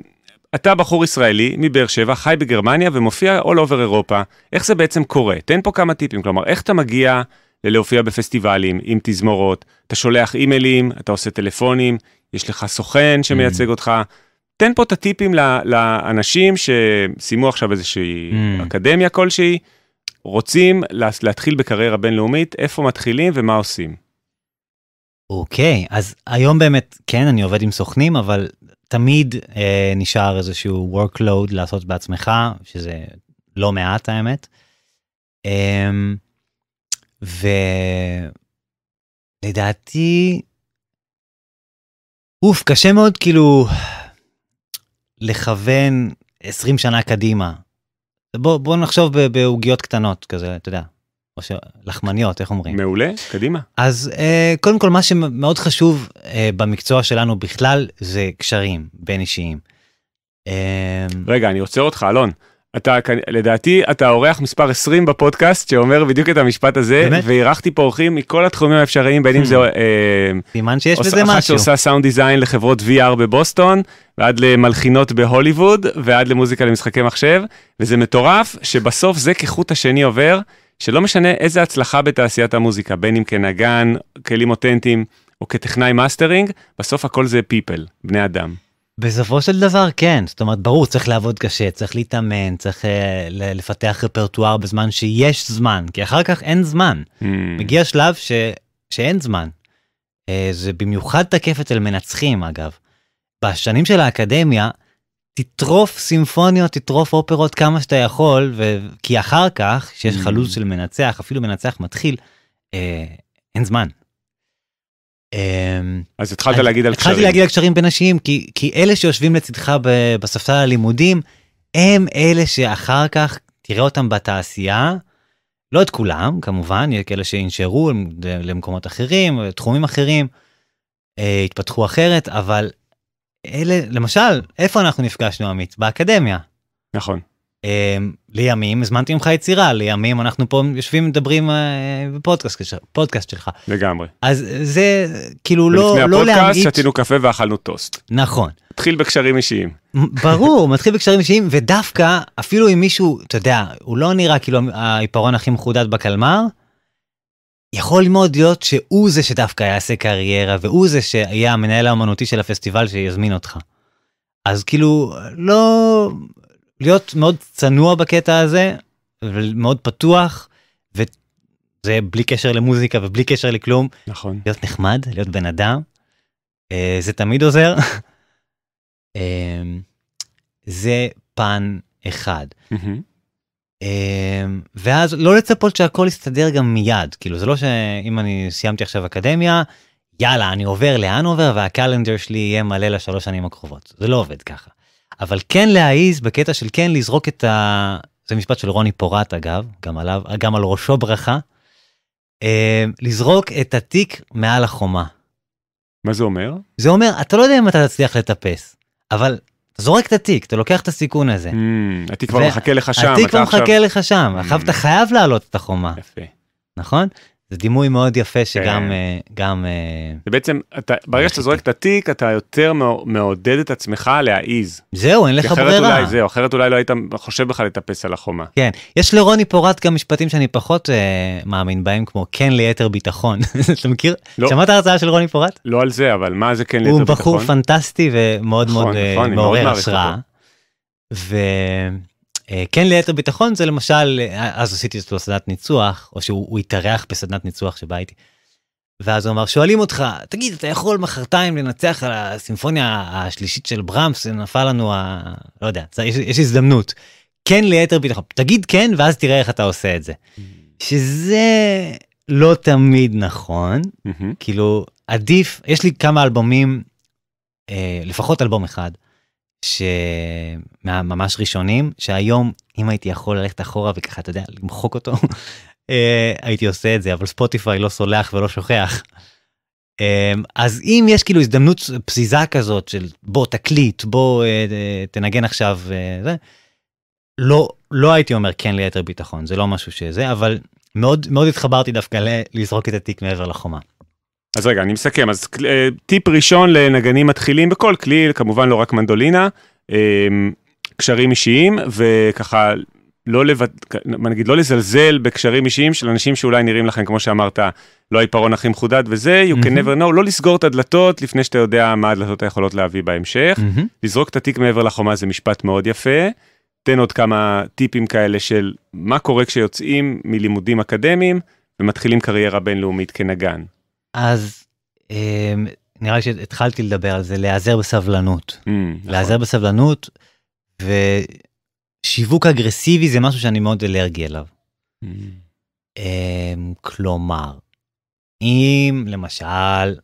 אתה בחור ישראלי מבאר שבע, חי בגרמניה ומופיע all over אירופה. איך זה בעצם קורה? תן פה כמה טיפים. כלומר, איך אתה מגיע ללהופיע בפסטיבלים עם תזמורות? אתה שולח אימיילים, אתה עושה טלפונים, יש לך סוכן שמייצג mm. אותך. תן פה את הטיפים לאנשים שסיימו עכשיו איזושהי mm. אקדמיה כלשהי, רוצים להתחיל בקריירה בינלאומית, איפה מתחילים ומה עושים. אוקיי, okay, אז היום באמת, כן, אני עובד עם סוכנים, אבל תמיד אה, נשאר איזשהו workload לעשות בעצמך, שזה לא מעט האמת. אה, אמ, ולדעתי, אוף, קשה מאוד כאילו לכוון 20 שנה קדימה. בוא, בוא נחשוב בעוגיות קטנות כזה, אתה יודע, או שלחמניות, איך אומרים? מעולה, קדימה. אז אה, קודם כל, מה שמאוד חשוב אה, במקצוע שלנו בכלל, זה קשרים בין אישיים. אה... רגע, אני עוצר אותך, אלון. אתה לדעתי אתה אורח מספר 20 בפודקאסט שאומר בדיוק את המשפט הזה ואירחתי פה אורחים מכל התחומים האפשריים בין אם hmm. זה אה, סימן שיש בזה משהו אחת שעושה סאונד דיזיין לחברות VR בבוסטון ועד למלחינות בהוליווד ועד למוזיקה למשחקי מחשב וזה מטורף שבסוף זה כחוט השני עובר שלא משנה איזה הצלחה בתעשיית המוזיקה, בין אם כנגן, כלים אותנטיים או כטכנאי מאסטרינג, בסוף הכל זה פיפל, בני אדם. בסופו של דבר כן, זאת אומרת ברור צריך לעבוד קשה, צריך להתאמן, צריך uh, לפתח רפרטואר בזמן שיש זמן, כי אחר כך אין זמן. Mm. מגיע שלב ש, שאין זמן. Uh, זה במיוחד תקף אצל מנצחים אגב. בשנים של האקדמיה תטרוף סימפוניות, תטרוף אופרות כמה שאתה יכול, ו... כי אחר כך, כשיש mm. חלוץ של מנצח, אפילו מנצח מתחיל, אה, אין זמן. אמ, אז התחלת אני, להגיד על קשרים. התחלתי להגיד על קשרים בין נשים, כי, כי אלה שיושבים לצדך בספסל הלימודים, הם אלה שאחר כך תראה אותם בתעשייה, לא את כולם, כמובן, יהיה כאלה שינשרו למקומות אחרים, תחומים אחרים, אה, התפתחו אחרת, אבל אלה למשל איפה אנחנו נפגשנו עמית באקדמיה. נכון. אמ, לימים הזמנתי ממך יצירה לימים אנחנו פה יושבים מדברים אה, בפודקאסט פודקאסט שלך לגמרי אז זה כאילו לא לא להמעיט. שתינו קפה ואכלנו טוסט נכון מתחיל בקשרים אישיים ברור מתחיל בקשרים אישיים ודווקא אפילו אם מישהו אתה יודע הוא לא נראה כאילו העיפרון הכי מחודד בקלמר. יכול מאוד להיות שהוא זה שדווקא יעשה קריירה והוא זה שהיה המנהל האומנותי של הפסטיבל שיזמין אותך. אז כאילו לא להיות מאוד צנוע בקטע הזה ומאוד פתוח וזה בלי קשר למוזיקה ובלי קשר לכלום. נכון. להיות נחמד להיות בן אדם. אה, זה תמיד עוזר. אה, זה פן אחד. Mm-hmm. אמ, ואז לא לצפות שהכל יסתדר גם מיד כאילו זה לא שאם אני סיימתי עכשיו אקדמיה יאללה אני עובר לאן עובר והקלנדר שלי יהיה מלא לשלוש שנים הקרובות זה לא עובד ככה. אבל כן להעיז בקטע של כן לזרוק את ה... זה משפט של רוני פורט אגב גם עליו גם על ראשו ברכה. אמ, לזרוק את התיק מעל החומה. מה זה אומר? זה אומר אתה לא יודע אם אתה תצליח לטפס אבל אתה זורק את התיק, אתה לוקח את הסיכון הזה. Mm, התיק כבר מחכה לך שם, התיק כבר מחכה לך שם, mm. אתה חייב לעלות את החומה. יפה. נכון? זה דימוי מאוד יפה שגם כן. אה, גם אה, זה בעצם אתה ברגע שאתה זורק את התיק אתה יותר מעודד את עצמך להעיז זהו אין לך ברירה אולי, זהו אחרת אולי לא היית חושב בכלל לטפס על החומה כן יש לרוני פורט גם משפטים שאני פחות אה, מאמין בהם כמו כן ליתר ביטחון אתה מכיר לא. שמעת הרצאה של רוני פורט לא על זה אבל מה זה כן ליתר ביטחון הוא בחור פנטסטי ומאוד נכון, מאוד אה, נכון, מעורר השראה. אה, כן ליתר ביטחון זה למשל אה, אז עשיתי אותו סדנת ניצוח או שהוא התארח בסדנת ניצוח שבה הייתי. ואז הוא אמר שואלים אותך תגיד אתה יכול מחרתיים לנצח על הסימפוניה השלישית של ברמס נפל לנו ה... לא יודע יש, יש הזדמנות. כן ליתר ביטחון תגיד כן ואז תראה איך אתה עושה את זה. שזה לא תמיד נכון כאילו עדיף יש לי כמה אלבומים אה, לפחות אלבום אחד שממש ראשונים שהיום אם הייתי יכול ללכת אחורה וככה אתה יודע למחוק אותו אה, הייתי עושה את זה אבל ספוטיפיי לא סולח ולא שוכח. אה, אז אם יש כאילו הזדמנות פזיזה כזאת של בוא תקליט בוא אה, תנגן עכשיו זה לא לא הייתי אומר כן ליתר ביטחון זה לא משהו שזה אבל מאוד מאוד התחברתי דווקא לזרוק את התיק מעבר לחומה. אז רגע, אני מסכם. אז אה, טיפ ראשון לנגנים מתחילים בכל כלי, כמובן לא רק מנדולינה, אה, קשרים אישיים, וככה לא לבד... נגיד לא לזלזל בקשרים אישיים של אנשים שאולי נראים לכם, כמו שאמרת, לא העיפרון הכי מחודד וזה, you can never know, לא לסגור את הדלתות לפני שאתה יודע מה הדלתות היכולות להביא בהמשך. לזרוק את התיק מעבר לחומה זה משפט מאוד יפה. תן עוד כמה טיפים כאלה של מה קורה כשיוצאים מלימודים אקדמיים ומתחילים קריירה בינלאומית כנגן. אז אמ, נראה לי שהתחלתי לדבר על זה, להיעזר בסבלנות. Mm, נכון. להיעזר נכון. בסבלנות, ושיווק אגרסיבי זה משהו שאני מאוד אלרגי אליו. Mm. אמ, כלומר, אם למשל,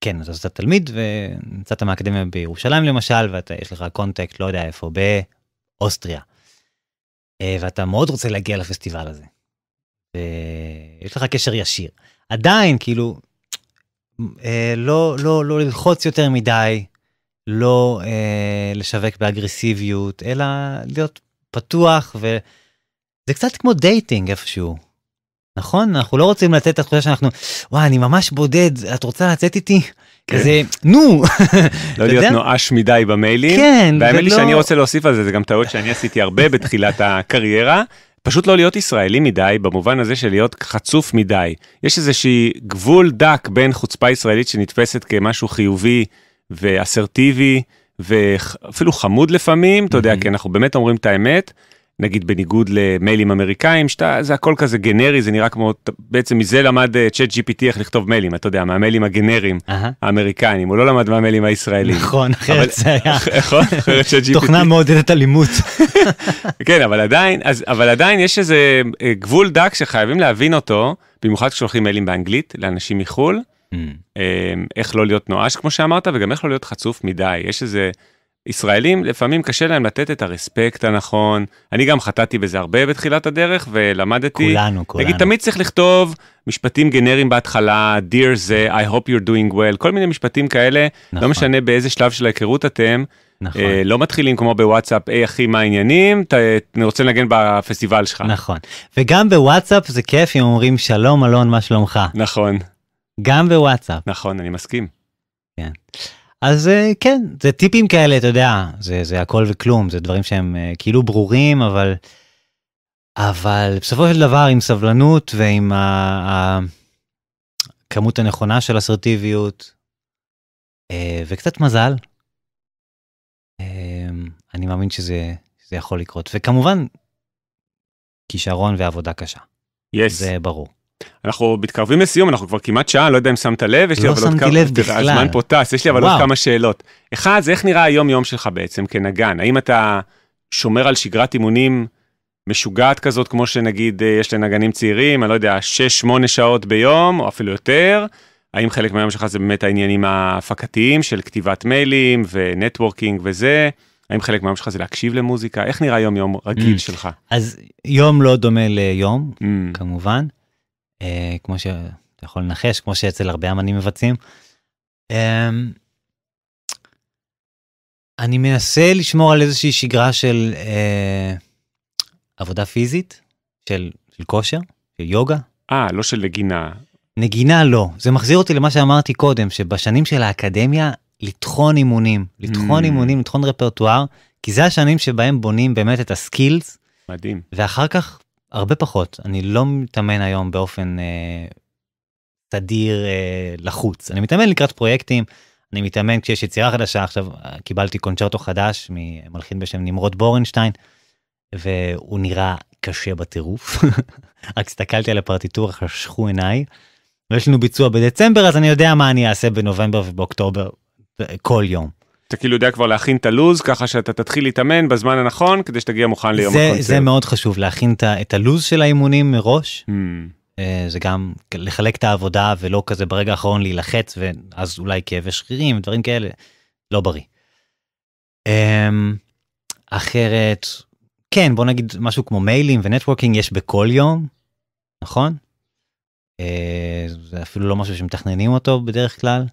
כן, אז אתה תלמיד ונמצאת מהאקדמיה בירושלים למשל, ואתה, יש לך קונטקט, לא יודע איפה, באוסטריה. אה, ואתה מאוד רוצה להגיע לפסטיבל הזה. ויש לך קשר ישיר. עדיין, כאילו, אה, לא, לא, לא ללחוץ יותר מדי, לא אה, לשווק באגרסיביות, אלא להיות פתוח, וזה קצת כמו דייטינג איפשהו. נכון? אנחנו לא רוצים לצאת את התחושה שאנחנו, וואי, אני ממש בודד, את רוצה לצאת איתי? כן. כזה, נו. לא להיות נואש מדי במיילים. כן, ולא... והאמת היא שאני לא- רוצה להוסיף על זה, זה גם טעות שאני עשיתי הרבה בתחילת הקריירה. פשוט לא להיות ישראלי מדי, במובן הזה של להיות חצוף מדי. יש איזשהי גבול דק בין חוצפה ישראלית שנתפסת כמשהו חיובי ואסרטיבי, ואפילו חמוד לפעמים, אתה יודע, כי אנחנו באמת אומרים את האמת, נגיד בניגוד למיילים אמריקאים, שאתה, זה הכל כזה גנרי, זה נראה כמו, בעצם מזה למד צ'אט אה, GPT איך לכתוב מיילים, אתה יודע, מהמיילים הגנריים uh-huh. האמריקנים, הוא לא למד מהמיילים הישראלים. נכון, אחרת זה היה, נכון, אחרת צ'אט GPT. תוכנה מעודדת אלימות. כן, אבל עדיין, אז, אבל עדיין יש איזה אה, גבול דק שחייבים להבין אותו, במיוחד כשהולכים מיילים באנגלית לאנשים מחו"ל, mm. אה, איך לא להיות נואש כמו שאמרת, וגם איך לא להיות חצוף מדי, יש איזה... ישראלים לפעמים קשה להם לתת את הרספקט הנכון. אני גם חטאתי בזה הרבה בתחילת הדרך ולמדתי. כולנו, כולנו. נגיד, תמיד צריך לכתוב משפטים גנריים בהתחלה, dear זה, I hope you're doing well, כל מיני משפטים כאלה, לא נכון. לא משנה באיזה שלב של ההיכרות אתם. נכון. אה, לא מתחילים כמו בוואטסאפ, היי אחי מה העניינים, ת, אני רוצה לנגן בפסטיבל שלך. נכון, וגם בוואטסאפ זה כיף אם אומרים שלום אלון מה שלומך. נכון. גם בוואטסאפ. נכון, אני מסכים. כן. אז אה, כן, זה טיפים כאלה, אתה יודע, זה, זה הכל וכלום, זה דברים שהם אה, כאילו ברורים, אבל, אבל בסופו של דבר עם סבלנות ועם הכמות הנכונה של אסרטיביות, אה, וקצת מזל, אני מאמין שזה, שזה יכול לקרות. וכמובן, כישרון ועבודה קשה. Yes. זה ברור. אנחנו מתקרבים לסיום, אנחנו כבר כמעט שעה, לא יודע אם שמת לב, יש לי לא אבל עוד כמה... לא שמתי לב בכלל. הזמן פה טס, יש לי אבל וואו. עוד כמה שאלות. אחד, זה איך נראה היום-יום שלך בעצם כנגן? האם אתה שומר על שגרת אימונים משוגעת כזאת, כמו שנגיד אה, יש לנגנים צעירים, אני לא יודע, 6-8 שעות ביום, או אפילו יותר? האם חלק מהיום שלך זה באמת העניינים ההפקתיים של כתיבת מיילים ונטוורקינג וזה? האם חלק מהיום שלך זה להקשיב למוזיקה? איך נראה יום-יום רגיל mm. שלך? אז יום לא דומה ליום, mm. כמובן. אה, כמו שאתה יכול לנחש, כמו שאצל הרבה אמנים מבצעים. אה, אני מנסה לשמור על איזושהי שגרה של אה, עבודה פיזית, של, של כושר, של יוגה. אה, לא של נגינה. נגינה לא. זה מחזיר אותי למה שאמרתי קודם, שבשנים של האקדמיה, לטחון אימונים, לטחון mm. אימונים, לטחון רפרטואר, כי זה השנים שבהם בונים באמת את הסקילס. מדהים. ואחר כך הרבה פחות. אני לא מתאמן היום באופן אה, תדיר אה, לחוץ. אני מתאמן לקראת פרויקטים, אני מתאמן כשיש יצירה חדשה. עכשיו אה, קיבלתי קונצ'רטו חדש ממלחין בשם נמרוד בורנשטיין, והוא נראה קשה בטירוף. רק הסתכלתי על הפרטיטורה, חשכו עיניי. ויש לנו ביצוע בדצמבר, אז אני יודע מה אני אעשה בנובמבר ובאוקטובר כל יום. אתה כאילו יודע כבר להכין את הלוז, ככה שאתה תתחיל להתאמן בזמן הנכון, כדי שתגיע מוכן ליום הקונצרט. זה מאוד חשוב, להכין את הלוז של האימונים מראש. Mm. זה גם לחלק את העבודה ולא כזה ברגע האחרון להילחץ ואז אולי כאבי שרירים דברים כאלה לא בריא. אמ, אחרת כן בוא נגיד משהו כמו מיילים ונטוורקינג יש בכל יום נכון? אה, זה אפילו לא משהו שמתכננים אותו בדרך כלל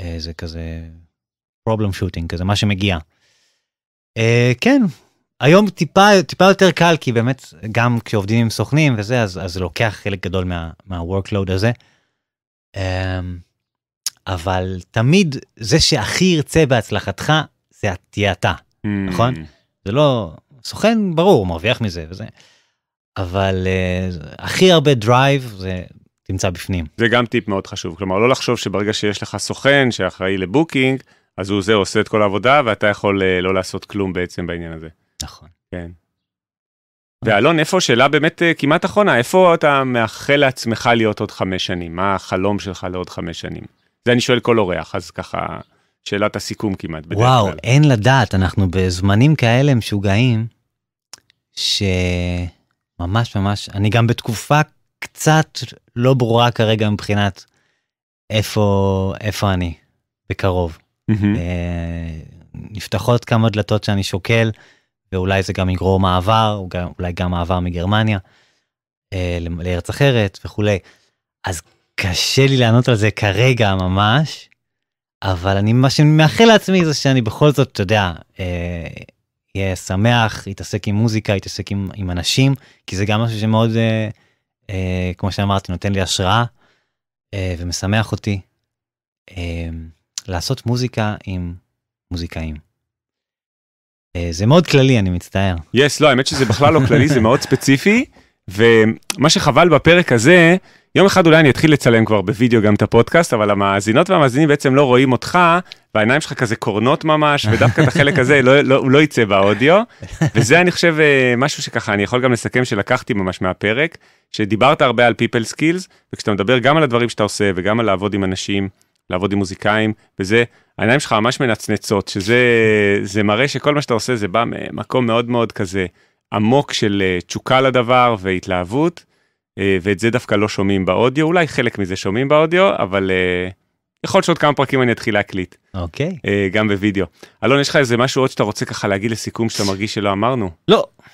אה, זה כזה פרובלם שוטינג כזה מה שמגיע. אה, כן היום טיפה טיפה יותר קל כי באמת גם כשעובדים עם סוכנים וזה אז אז לוקח חלק גדול מה מהworkload הזה. אה, אבל תמיד זה שהכי ירצה בהצלחתך זה תהיה אתה mm. נכון hmm. זה לא סוכן ברור מרוויח מזה וזה. אבל uh, הכי הרבה דרייב זה תמצא בפנים. זה גם טיפ מאוד חשוב, כלומר לא לחשוב שברגע שיש לך סוכן שאחראי לבוקינג, אז הוא זה עושה את כל העבודה, ואתה יכול אה, לא לעשות כלום בעצם בעניין הזה. נכון. כן. ואלון, איפה, שאלה באמת אה, כמעט אחרונה, איפה אתה מאחל לעצמך להיות עוד חמש שנים? מה החלום שלך לעוד חמש שנים? זה אני שואל כל אורח, אז ככה, שאלת הסיכום כמעט. וואו, כלל. אין לדעת, אנחנו בזמנים כאלה משוגעים, שממש ממש, אני גם בתקופה קצת לא ברורה כרגע מבחינת איפה, איפה אני, בקרוב. אה, נפתחות כמה דלתות שאני שוקל, ואולי זה גם יגרור מעבר, אולי גם מעבר מגרמניה אה, לארץ אחרת וכולי. אז קשה לי לענות על זה כרגע ממש, אבל אני, מה שאני מאחל לעצמי זה שאני בכל זאת, אתה יודע, אהיה אה, שמח, יתעסק עם מוזיקה, יתעסק עם, עם אנשים, כי זה גם משהו שמאוד, אה, אה, כמו שאמרתי, נותן לי השראה אה, ומשמח אותי. אה, לעשות מוזיקה עם מוזיקאים. אה, זה מאוד כללי, אני מצטער. יש, yes, לא, האמת שזה בכלל לא כללי, זה מאוד ספציפי, ומה שחבל בפרק הזה, יום אחד אולי אני אתחיל לצלם כבר בווידאו גם את הפודקאסט, אבל המאזינות והמאזינים בעצם לא רואים אותך, והעיניים שלך כזה קורנות ממש, ודווקא את החלק הזה לא, לא, הוא לא יצא באודיו. וזה אני חושב אה, משהו שככה, אני יכול גם לסכם שלקחתי ממש מהפרק, שדיברת הרבה על people skills, וכשאתה מדבר גם על הדברים שאתה עושה וגם על לעבוד עם אנשים, לעבוד עם מוזיקאים וזה, העיניים שלך ממש מנצנצות, שזה מראה שכל מה שאתה עושה זה בא ממקום מאוד מאוד כזה עמוק של אה, תשוקה לדבר והתלהבות, אה, ואת זה דווקא לא שומעים באודיו, אולי חלק מזה שומעים באודיו, אבל אה, יכול להיות שעוד כמה פרקים אני אתחיל להקליט. אוקיי. Okay. גם בווידאו. אלון, יש לך איזה משהו עוד שאתה רוצה ככה להגיד לסיכום שאתה מרגיש שלא אמרנו? לא. No.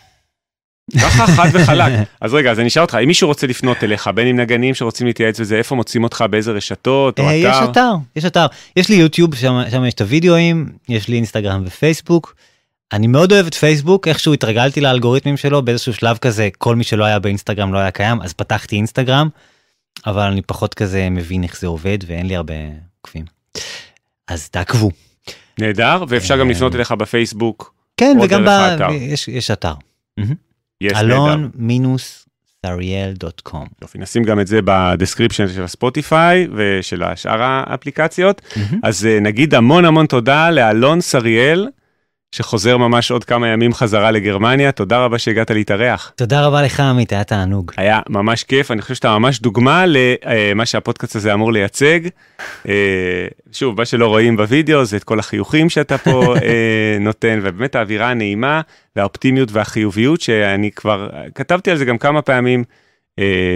ככה חד וחלק. אז רגע, אז אני אשאל אותך, אם מישהו רוצה לפנות אליך, בין אם נגנים שרוצים להתייעץ וזה, איפה מוצאים אותך, באיזה רשתות או אה, אתר? יש אתר, יש אתר. יש לי יוטיוב, שם, יש את הוידאוים, יש לי אינסטגרם ופייסבוק. אני מאוד אוהב את פייסבוק, איכשהו התרגלתי לאלגוריתמים שלו, באיזשהו שלב כזה, כל מי שלא היה באינסטגרם לא היה קיים, אז פתחתי אינסטגרם, אבל אני פחות כזה מבין איך זה עובד, ואין לי הרבה עוקבים. אז תעקבו. נהדר, ואפשר גם אה, לפנות אליך בפייסבוק. כן, וגם ב... יש, יש אתר. Mm-hmm. יש אלון מינוס sariel.com. יופי, נשים גם את זה בדסקריפשן של הספוטיפיי ושל השאר האפליקציות. Mm-hmm. אז אה, נגיד המון המון תודה לאלון סריאל. שחוזר ממש עוד כמה ימים חזרה לגרמניה. תודה רבה שהגעת להתארח. תודה רבה לך, עמית, היה תענוג. היה ממש כיף, אני חושב שאתה ממש דוגמה למה אה, שהפודקאסט הזה אמור לייצג. אה, שוב, מה שלא רואים בווידאו זה את כל החיוכים שאתה פה אה, נותן, ובאמת האווירה הנעימה והאופטימיות והחיוביות, שאני כבר כתבתי על זה גם כמה פעמים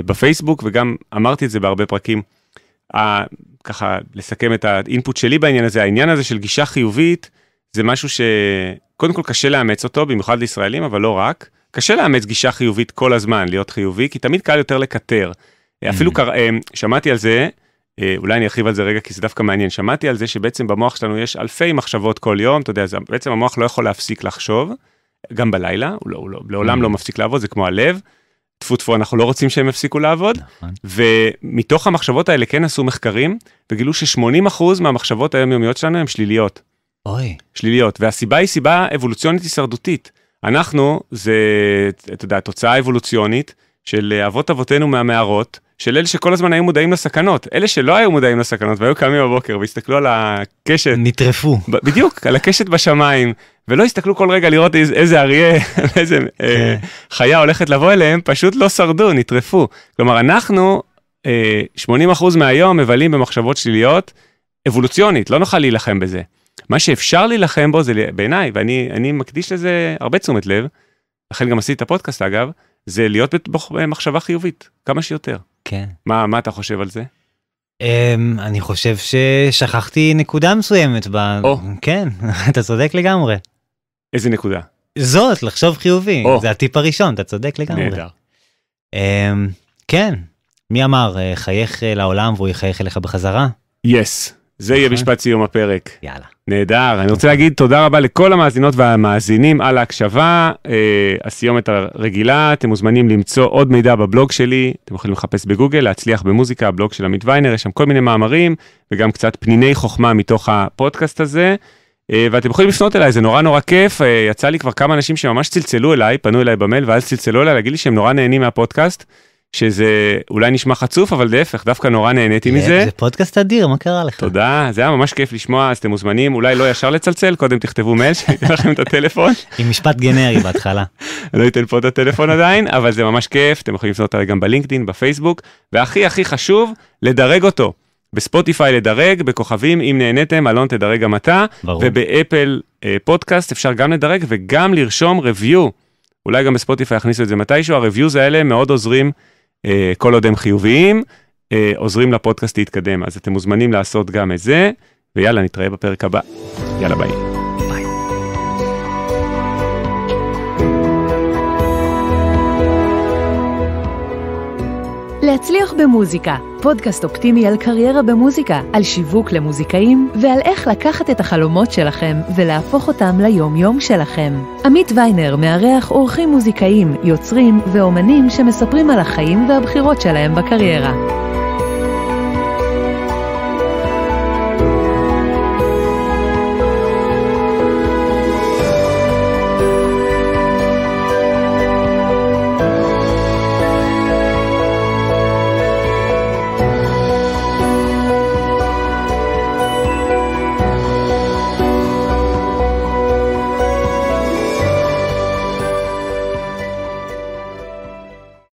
בפייסבוק, וגם אמרתי את זה בהרבה פרקים. ככה לסכם את האינפוט שלי בעניין הזה, העניין הזה של גישה חיובית, זה משהו שקודם כל קשה לאמץ אותו, במיוחד לישראלים, אבל לא רק. קשה לאמץ גישה חיובית כל הזמן, להיות חיובי, כי תמיד קל יותר לקטר. Mm. אפילו קר... אה, שמעתי על זה, אה, אולי אני ארחיב על זה רגע כי זה דווקא מעניין, שמעתי על זה שבעצם במוח שלנו יש אלפי מחשבות כל יום, אתה יודע, זה, בעצם המוח לא יכול להפסיק לחשוב, גם בלילה, הוא, לא, הוא לא, לעולם mm. לא מפסיק לעבוד, זה כמו הלב, טפו טפו אנחנו לא רוצים שהם יפסיקו לעבוד, נכון. ומתוך המחשבות האלה כן עשו מחקרים, וגילו ש-80% מהמחשבות היומיומיות שלנו הן שליליות. אוי. שליליות, והסיבה היא סיבה אבולוציונית הישרדותית. אנחנו, זה, אתה יודע, תוצאה אבולוציונית של אבות אבותינו מהמערות, של אלה שכל הזמן היו מודעים לסכנות. אלה שלא היו מודעים לסכנות והיו קמים בבוקר והסתכלו על הקשת. נטרפו. בדיוק, על הקשת בשמיים, ולא הסתכלו כל רגע לראות איז, איזה אריה, איזה אה, כן. חיה הולכת לבוא אליהם, פשוט לא שרדו, נטרפו. כלומר, אנחנו אה, 80% מהיום מבלים במחשבות שליליות אבולוציונית, לא נוכל להילחם בזה. מה שאפשר להילחם בו זה בעיניי, ואני אני מקדיש לזה הרבה תשומת לב, לכן גם עשיתי את הפודקאסט אגב, זה להיות במחשבה אה, חיובית, כמה שיותר. כן. מה, מה אתה חושב על זה? Um, אני חושב ששכחתי נקודה מסוימת ב... או. כן, אתה צודק לגמרי. איזה נקודה? זאת, לחשוב חיובי, או. זה הטיפ הראשון, אתה צודק לגמרי. נהדר. Um, כן, מי אמר, אה, חייך אה, לעולם והוא יחייך אליך בחזרה? יס. Yes. זה יהיה משפט סיום הפרק. יאללה. נהדר. אני רוצה להגיד תודה רבה לכל המאזינות והמאזינים על ההקשבה. אה, הסיומת הרגילה, אתם מוזמנים למצוא עוד מידע בבלוג שלי, אתם יכולים לחפש בגוגל, להצליח במוזיקה, הבלוג של עמית ויינר, יש שם כל מיני מאמרים, וגם קצת פניני חוכמה מתוך הפודקאסט הזה. אה, ואתם יכולים לפנות אליי, זה נורא נורא כיף, אה, יצא לי כבר כמה אנשים שממש צלצלו אליי, פנו אליי במייל, ואז צלצלו אליי להגיד לי שהם נורא נהנים מהפודקאסט. שזה אולי נשמע חצוף אבל להפך דווקא נורא נהניתי מזה. זה פודקאסט אדיר מה קרה לך? תודה זה היה ממש כיף לשמוע אז אתם מוזמנים אולי לא ישר לצלצל קודם תכתבו מייל שאני אתן לכם את הטלפון. עם משפט גנרי בהתחלה. לא אתן פה את הטלפון עדיין אבל זה ממש כיף אתם יכולים לפנות גם בלינקדאין בפייסבוק והכי הכי חשוב לדרג אותו. בספוטיפיי לדרג בכוכבים אם נהניתם אלון תדרג גם אתה ובאפל אה, פודקאסט אפשר גם לדרג וגם לרשום review. אולי גם בספוטיפיי יכניסו את זה מתישהו, הריוויוז האלה מאוד עוזרים אה, כל עוד הם חיוביים, אה, עוזרים לפודקאסט להתקדם. אז אתם מוזמנים לעשות גם את זה, ויאללה, נתראה בפרק הבא. יאללה, ביי. להצליח במוזיקה, פודקאסט אופטימי על קריירה במוזיקה, על שיווק למוזיקאים ועל איך לקחת את החלומות שלכם ולהפוך אותם ליום-יום שלכם. עמית ויינר מארח אורחים מוזיקאים, יוצרים ואומנים שמספרים על החיים והבחירות שלהם בקריירה.